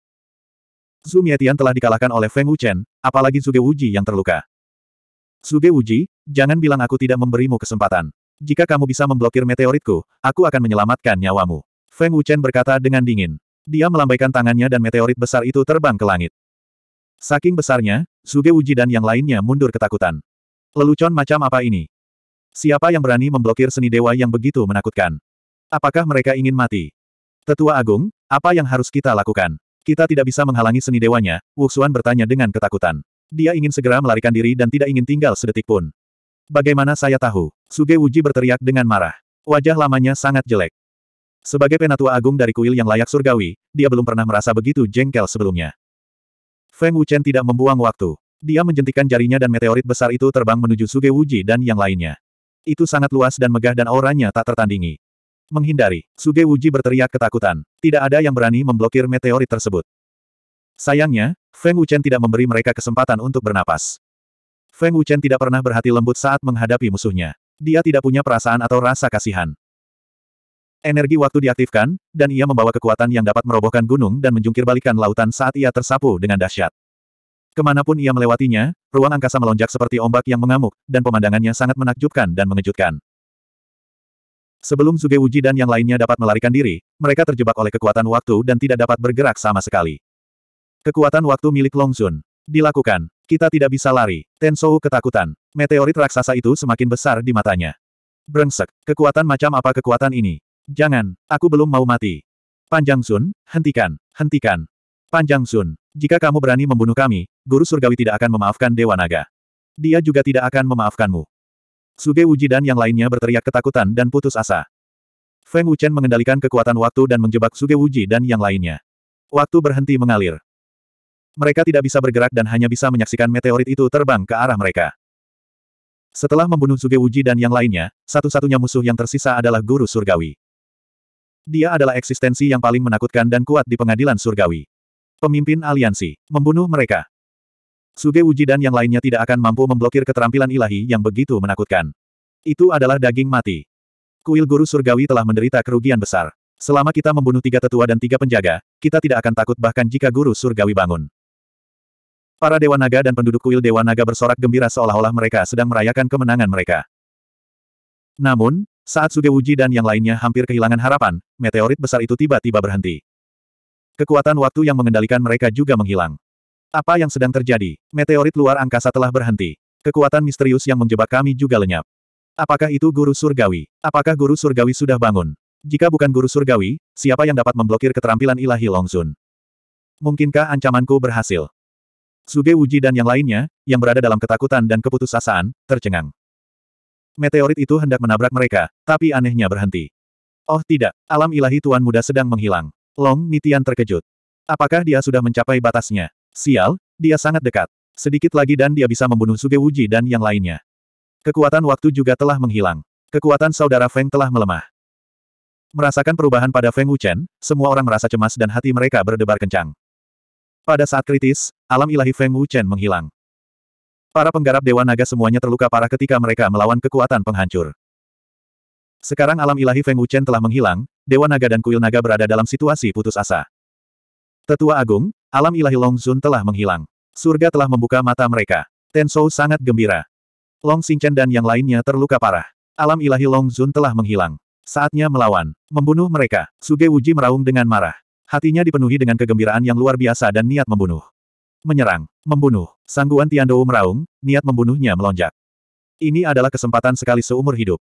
Zhu Mietian telah dikalahkan oleh Feng Wuchen, apalagi Zuge Wuji yang terluka. Zuge Wuji, jangan bilang aku tidak memberimu kesempatan. Jika kamu bisa memblokir meteoritku, aku akan menyelamatkan nyawamu. Feng Wuchen berkata dengan dingin. Dia melambaikan tangannya dan meteorit besar itu terbang ke langit. Saking besarnya, Zuge Wuji dan yang lainnya mundur ketakutan. Lelucon macam apa ini? Siapa yang berani memblokir seni dewa yang begitu menakutkan? Apakah mereka ingin mati? Tetua Agung, apa yang harus kita lakukan? Kita tidak bisa menghalangi seni dewanya, Wu Xuan bertanya dengan ketakutan. Dia ingin segera melarikan diri dan tidak ingin tinggal sedetik pun. Bagaimana saya tahu? Suge Wuji berteriak dengan marah. Wajah lamanya sangat jelek. Sebagai penatua agung dari kuil yang layak surgawi, dia belum pernah merasa begitu jengkel sebelumnya. Feng Wuchen tidak membuang waktu. Dia menjentikan jarinya dan meteorit besar itu terbang menuju Suge Wuji dan yang lainnya. Itu sangat luas dan megah dan auranya tak tertandingi. Menghindari, Suge Wuji berteriak ketakutan. Tidak ada yang berani memblokir meteorit tersebut. Sayangnya, Feng Wuchen tidak memberi mereka kesempatan untuk bernapas. Feng Wuchen tidak pernah berhati lembut saat menghadapi musuhnya. Dia tidak punya perasaan atau rasa kasihan. Energi waktu diaktifkan, dan ia membawa kekuatan yang dapat merobohkan gunung dan menjungkirbalikkan lautan saat ia tersapu dengan dahsyat. Kemanapun ia melewatinya, ruang angkasa melonjak seperti ombak yang mengamuk, dan pemandangannya sangat menakjubkan dan mengejutkan. Sebelum Zuge Wuji dan yang lainnya dapat melarikan diri, mereka terjebak oleh kekuatan waktu dan tidak dapat bergerak sama sekali. Kekuatan waktu milik Long Sun. Dilakukan. Kita tidak bisa lari. Tensou ketakutan. Meteorit raksasa itu semakin besar di matanya. Brengsek. Kekuatan macam apa kekuatan ini? Jangan. Aku belum mau mati. Panjang Sun, hentikan. Hentikan. Panjang Sun. Jika kamu berani membunuh kami, Guru Surgawi tidak akan memaafkan Dewa Naga. Dia juga tidak akan memaafkanmu. Suge Wuji dan yang lainnya berteriak ketakutan dan putus asa. Feng Wuchen mengendalikan kekuatan waktu dan menjebak Suge Wuji dan yang lainnya. Waktu berhenti mengalir. Mereka tidak bisa bergerak dan hanya bisa menyaksikan meteorit itu terbang ke arah mereka. Setelah membunuh Suge Wuji dan yang lainnya, satu-satunya musuh yang tersisa adalah Guru Surgawi. Dia adalah eksistensi yang paling menakutkan dan kuat di pengadilan surgawi. Pemimpin aliansi, membunuh mereka. Suge Uji dan yang lainnya tidak akan mampu memblokir keterampilan ilahi yang begitu menakutkan. Itu adalah daging mati. Kuil guru surgawi telah menderita kerugian besar. Selama kita membunuh tiga tetua dan tiga penjaga, kita tidak akan takut bahkan jika guru surgawi bangun. Para Dewa Naga dan penduduk kuil Dewa Naga bersorak gembira seolah-olah mereka sedang merayakan kemenangan mereka. Namun, saat Suge Uji dan yang lainnya hampir kehilangan harapan, meteorit besar itu tiba-tiba berhenti. Kekuatan waktu yang mengendalikan mereka juga menghilang. Apa yang sedang terjadi? Meteorit luar angkasa telah berhenti. Kekuatan misterius yang menjebak kami juga lenyap. Apakah itu guru surgawi? Apakah guru surgawi sudah bangun? Jika bukan guru surgawi, siapa yang dapat memblokir keterampilan ilahi Longsun? Mungkinkah ancamanku berhasil? Suge Wuji dan yang lainnya, yang berada dalam ketakutan dan keputusasaan, tercengang. Meteorit itu hendak menabrak mereka, tapi anehnya berhenti. Oh tidak, alam ilahi Tuan Muda sedang menghilang. Long Nitian terkejut. Apakah dia sudah mencapai batasnya? Sial, dia sangat dekat. Sedikit lagi dan dia bisa membunuh Sugewuji dan yang lainnya. Kekuatan waktu juga telah menghilang. Kekuatan saudara Feng telah melemah. Merasakan perubahan pada Feng Wuchen, semua orang merasa cemas dan hati mereka berdebar kencang. Pada saat kritis, alam ilahi Feng Wuchen menghilang. Para penggarap Dewa Naga semuanya terluka parah ketika mereka melawan kekuatan penghancur. Sekarang alam ilahi Feng Wuchen telah menghilang, Dewa Naga dan Kuil Naga berada dalam situasi putus asa. Tetua Agung, alam ilahi Long Zun telah menghilang. Surga telah membuka mata mereka. Tensou sangat gembira. Long Xingchen dan yang lainnya terluka parah. Alam ilahi Long Zun telah menghilang. Saatnya melawan. Membunuh mereka. Suge Wuji meraung dengan marah. Hatinya dipenuhi dengan kegembiraan yang luar biasa dan niat membunuh. Menyerang. Membunuh. Sangguan Tiandou meraung, niat membunuhnya melonjak. Ini adalah kesempatan sekali seumur hidup.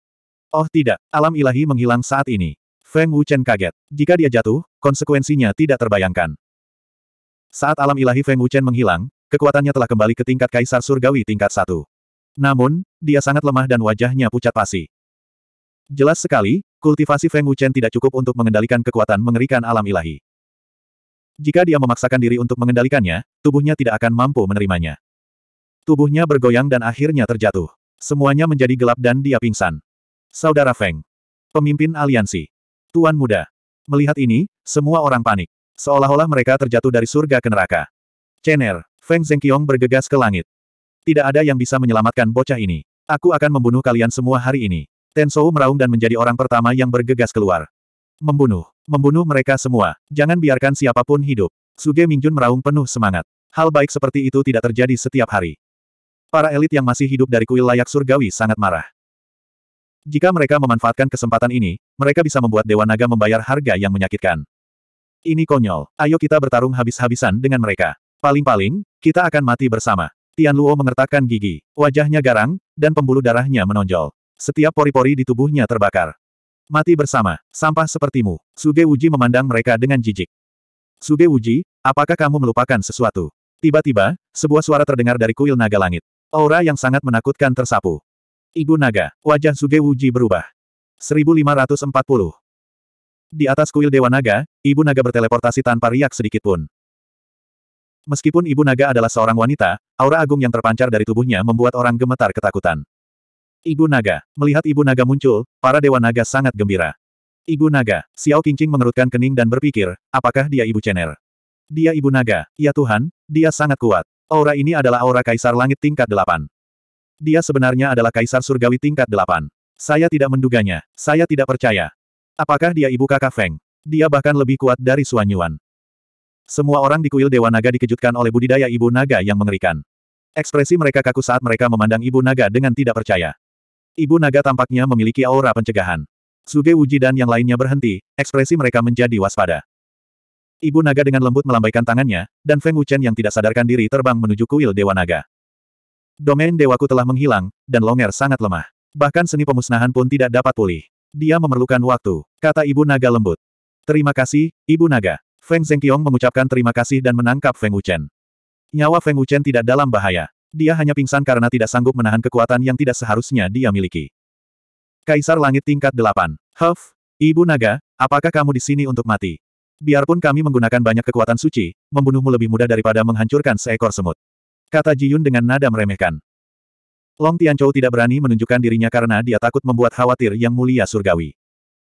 Oh tidak, alam ilahi menghilang saat ini. Feng Wuchen kaget. Jika dia jatuh, konsekuensinya tidak terbayangkan. Saat alam ilahi Feng Wuchen menghilang, kekuatannya telah kembali ke tingkat Kaisar Surgawi tingkat satu. Namun, dia sangat lemah dan wajahnya pucat pasi. Jelas sekali, kultivasi Feng Wuchen tidak cukup untuk mengendalikan kekuatan mengerikan alam ilahi. Jika dia memaksakan diri untuk mengendalikannya, tubuhnya tidak akan mampu menerimanya. Tubuhnya bergoyang dan akhirnya terjatuh. Semuanya menjadi gelap dan dia pingsan. Saudara Feng. Pemimpin aliansi. Tuan muda. Melihat ini, semua orang panik. Seolah-olah mereka terjatuh dari surga ke neraka. Cener, Feng Zhengqiong bergegas ke langit. Tidak ada yang bisa menyelamatkan bocah ini. Aku akan membunuh kalian semua hari ini. Tensou meraung dan menjadi orang pertama yang bergegas keluar. Membunuh. Membunuh mereka semua. Jangan biarkan siapapun hidup. Suge Mingjun meraung penuh semangat. Hal baik seperti itu tidak terjadi setiap hari. Para elit yang masih hidup dari kuil layak surgawi sangat marah. Jika mereka memanfaatkan kesempatan ini, mereka bisa membuat Dewa Naga membayar harga yang menyakitkan. Ini konyol. Ayo kita bertarung habis-habisan dengan mereka. Paling-paling, kita akan mati bersama. Tian Luo mengertakkan gigi. Wajahnya garang, dan pembuluh darahnya menonjol. Setiap pori-pori di tubuhnya terbakar. Mati bersama, sampah sepertimu. Suge Wuji memandang mereka dengan jijik. Suge Wuji, apakah kamu melupakan sesuatu? Tiba-tiba, sebuah suara terdengar dari kuil naga langit. Aura yang sangat menakutkan tersapu. Ibu naga, wajah Suge Wuji berubah. 1540. Di atas kuil Dewa Naga, Ibu Naga berteleportasi tanpa riak sedikit pun. Meskipun Ibu Naga adalah seorang wanita, aura agung yang terpancar dari tubuhnya membuat orang gemetar ketakutan. Ibu Naga. Melihat Ibu Naga muncul, para Dewa Naga sangat gembira. Ibu Naga. Xiao Qingqing mengerutkan kening dan berpikir, apakah dia Ibu Cener? Dia Ibu Naga. Ya Tuhan, dia sangat kuat. Aura ini adalah aura Kaisar Langit tingkat delapan. Dia sebenarnya adalah Kaisar Surgawi tingkat delapan. Saya tidak menduganya. Saya tidak percaya. Apakah dia ibu kakak Feng? Dia bahkan lebih kuat dari Suan Yuan. Semua orang di kuil Dewa Naga dikejutkan oleh budidaya ibu naga yang mengerikan. Ekspresi mereka kaku saat mereka memandang ibu naga dengan tidak percaya. Ibu naga tampaknya memiliki aura pencegahan. Suge Wuji dan yang lainnya berhenti, ekspresi mereka menjadi waspada. Ibu naga dengan lembut melambaikan tangannya, dan Feng Wuchen yang tidak sadarkan diri terbang menuju kuil Dewa Naga. Domain dewaku telah menghilang, dan Longer sangat lemah. Bahkan seni pemusnahan pun tidak dapat pulih. Dia memerlukan waktu, kata Ibu Naga lembut. Terima kasih, Ibu Naga. Feng Zhengqiong mengucapkan terima kasih dan menangkap Feng Wuchen. Nyawa Feng Wuchen tidak dalam bahaya. Dia hanya pingsan karena tidak sanggup menahan kekuatan yang tidak seharusnya dia miliki. Kaisar Langit tingkat 8. Huff, Ibu Naga, apakah kamu di sini untuk mati? Biarpun kami menggunakan banyak kekuatan suci, membunuhmu lebih mudah daripada menghancurkan seekor semut. Kata Ji Yun dengan nada meremehkan. Long Tianchou tidak berani menunjukkan dirinya karena dia takut membuat khawatir yang mulia surgawi.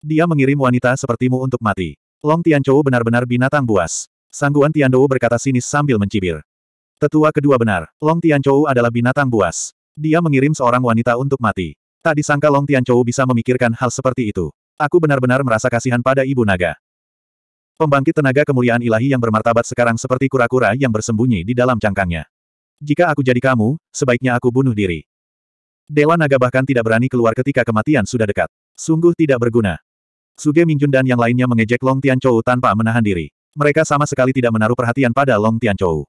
Dia mengirim wanita sepertimu untuk mati. Long Tianchou benar-benar binatang buas. Sangguan Tiandou berkata sinis sambil mencibir. Tetua kedua benar, Long Tianchou adalah binatang buas. Dia mengirim seorang wanita untuk mati. Tak disangka Long Tianchou bisa memikirkan hal seperti itu. Aku benar-benar merasa kasihan pada ibu naga. Pembangkit tenaga kemuliaan ilahi yang bermartabat sekarang seperti kura-kura yang bersembunyi di dalam cangkangnya. Jika aku jadi kamu, sebaiknya aku bunuh diri. Dewa naga bahkan tidak berani keluar ketika kematian sudah dekat. Sungguh tidak berguna. Suge Mingjun dan yang lainnya mengejek Long Tianchou tanpa menahan diri. Mereka sama sekali tidak menaruh perhatian pada Long Tianchou.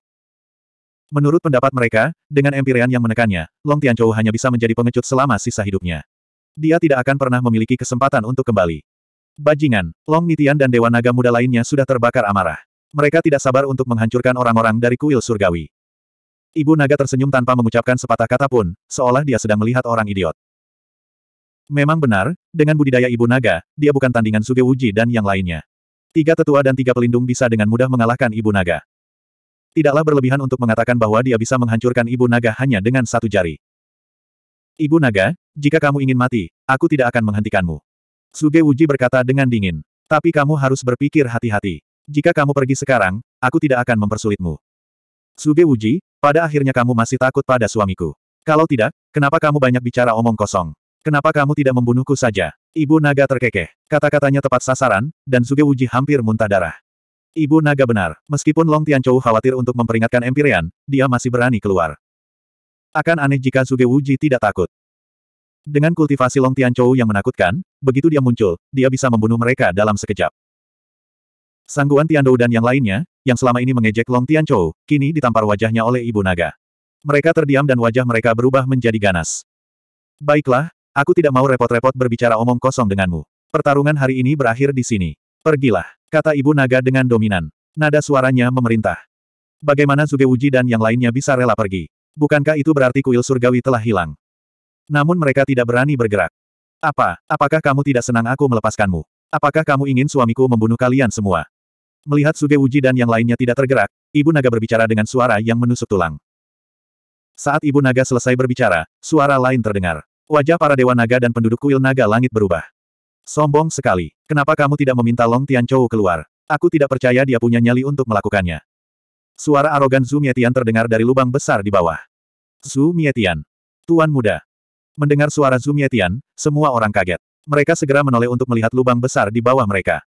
Menurut pendapat mereka, dengan empirian yang menekannya, Long Tianchou hanya bisa menjadi pengecut selama sisa hidupnya. Dia tidak akan pernah memiliki kesempatan untuk kembali. Bajingan, Long Nitian dan Dewa Naga muda lainnya sudah terbakar amarah. Mereka tidak sabar untuk menghancurkan orang-orang dari kuil surgawi. Ibu naga tersenyum tanpa mengucapkan sepatah kata pun, seolah dia sedang melihat orang idiot. Memang benar, dengan budidaya ibu naga, dia bukan tandingan Suge Wuji dan yang lainnya. Tiga tetua dan tiga pelindung bisa dengan mudah mengalahkan ibu naga. Tidaklah berlebihan untuk mengatakan bahwa dia bisa menghancurkan ibu naga hanya dengan satu jari. Ibu naga, jika kamu ingin mati, aku tidak akan menghentikanmu. Suge Wuji berkata dengan dingin. Tapi kamu harus berpikir hati-hati. Jika kamu pergi sekarang, aku tidak akan mempersulitmu. Suge Wuji, pada akhirnya kamu masih takut pada suamiku. Kalau tidak, kenapa kamu banyak bicara omong kosong? Kenapa kamu tidak membunuhku saja? Ibu naga terkekeh. Kata-katanya tepat sasaran, dan Suge Wuji hampir muntah darah. Ibu naga benar. Meskipun Long Tianchou khawatir untuk memperingatkan Empyrean, dia masih berani keluar. Akan aneh jika Suge Wuji tidak takut. Dengan kultivasi Long Tianchou yang menakutkan, begitu dia muncul, dia bisa membunuh mereka dalam sekejap. Sangguan Tiandou dan yang lainnya, yang selama ini mengejek Long Tianchou, kini ditampar wajahnya oleh Ibu Naga. Mereka terdiam dan wajah mereka berubah menjadi ganas. Baiklah, aku tidak mau repot-repot berbicara omong kosong denganmu. Pertarungan hari ini berakhir di sini. Pergilah, kata Ibu Naga dengan dominan. Nada suaranya memerintah. Bagaimana Zuge Wuji dan yang lainnya bisa rela pergi? Bukankah itu berarti kuil surgawi telah hilang? Namun mereka tidak berani bergerak. Apa, apakah kamu tidak senang aku melepaskanmu? Apakah kamu ingin suamiku membunuh kalian semua? Melihat Suge Wuji dan yang lainnya tidak tergerak, Ibu Naga berbicara dengan suara yang menusuk tulang. Saat Ibu Naga selesai berbicara, suara lain terdengar. Wajah para Dewa Naga dan penduduk kuil Naga Langit berubah. Sombong sekali. Kenapa kamu tidak meminta Long Tianchou keluar? Aku tidak percaya dia punya nyali untuk melakukannya. Suara arogan Zhu Mietian terdengar dari lubang besar di bawah. Zhu Mietian. Tuan muda. Mendengar suara Zhu Mietian, semua orang kaget. Mereka segera menoleh untuk melihat lubang besar di bawah mereka.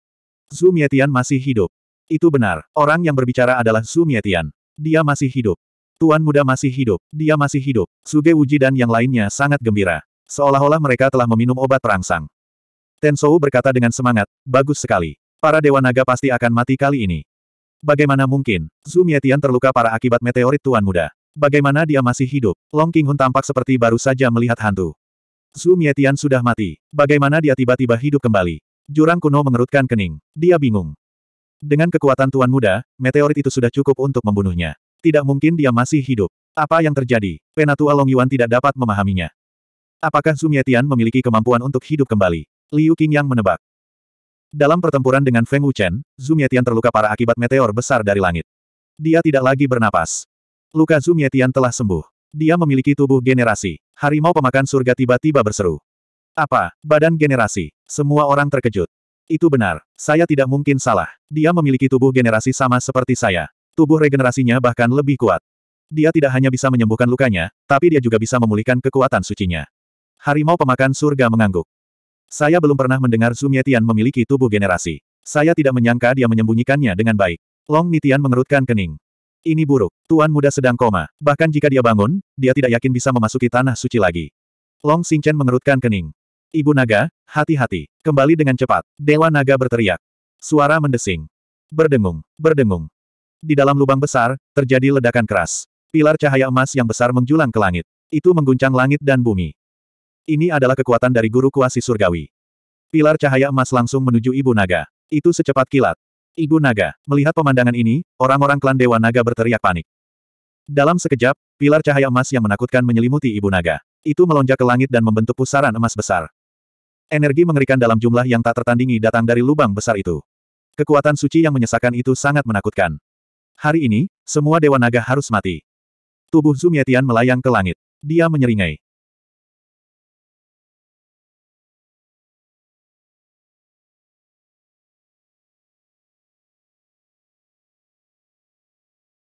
Zhu Mietian masih hidup. Itu benar. Orang yang berbicara adalah Su Mietian. Dia masih hidup. Tuan muda masih hidup. Dia masih hidup. Suge Uji dan yang lainnya sangat gembira. Seolah-olah mereka telah meminum obat perangsang. Tensou berkata dengan semangat, bagus sekali. Para Dewa Naga pasti akan mati kali ini. Bagaimana mungkin, Su Mietian terluka para akibat meteorit Tuan Muda. Bagaimana dia masih hidup? Long Hun tampak seperti baru saja melihat hantu. Su Mietian sudah mati. Bagaimana dia tiba-tiba hidup kembali? Jurang kuno mengerutkan kening. Dia bingung. Dengan kekuatan Tuan Muda, meteorit itu sudah cukup untuk membunuhnya. Tidak mungkin dia masih hidup. Apa yang terjadi? Penatua Long Yuan tidak dapat memahaminya. Apakah Sun Yetian memiliki kemampuan untuk hidup kembali? Liu yang menebak. Dalam pertempuran dengan Feng Wuchen, Sun Yetian terluka parah akibat meteor besar dari langit. Dia tidak lagi bernapas. Luka Sun Yetian telah sembuh. Dia memiliki tubuh generasi. Harimau pemakan surga tiba-tiba berseru. Apa? Badan generasi. Semua orang terkejut. Itu benar. Saya tidak mungkin salah. Dia memiliki tubuh generasi sama seperti saya. Tubuh regenerasinya bahkan lebih kuat. Dia tidak hanya bisa menyembuhkan lukanya, tapi dia juga bisa memulihkan kekuatan sucinya. Harimau pemakan surga mengangguk. Saya belum pernah mendengar Zumyetian memiliki tubuh generasi. Saya tidak menyangka dia menyembunyikannya dengan baik. Long Nitian mengerutkan kening. Ini buruk. Tuan muda sedang koma. Bahkan jika dia bangun, dia tidak yakin bisa memasuki tanah suci lagi. Long Xingchen mengerutkan kening. Ibu naga, hati-hati. Kembali dengan cepat. Dewa naga berteriak. Suara mendesing. Berdengung, berdengung. Di dalam lubang besar, terjadi ledakan keras. Pilar cahaya emas yang besar menjulang ke langit. Itu mengguncang langit dan bumi. Ini adalah kekuatan dari guru kuasi surgawi. Pilar cahaya emas langsung menuju Ibu Naga. Itu secepat kilat. Ibu Naga, melihat pemandangan ini, orang-orang klan Dewa Naga berteriak panik. Dalam sekejap, pilar cahaya emas yang menakutkan menyelimuti Ibu Naga. Itu melonjak ke langit dan membentuk pusaran emas besar. Energi mengerikan dalam jumlah yang tak tertandingi datang dari lubang besar itu. Kekuatan suci yang menyesakan itu sangat menakutkan. Hari ini, semua Dewa Naga harus mati. Tubuh Zumietian melayang ke langit. Dia menyeringai.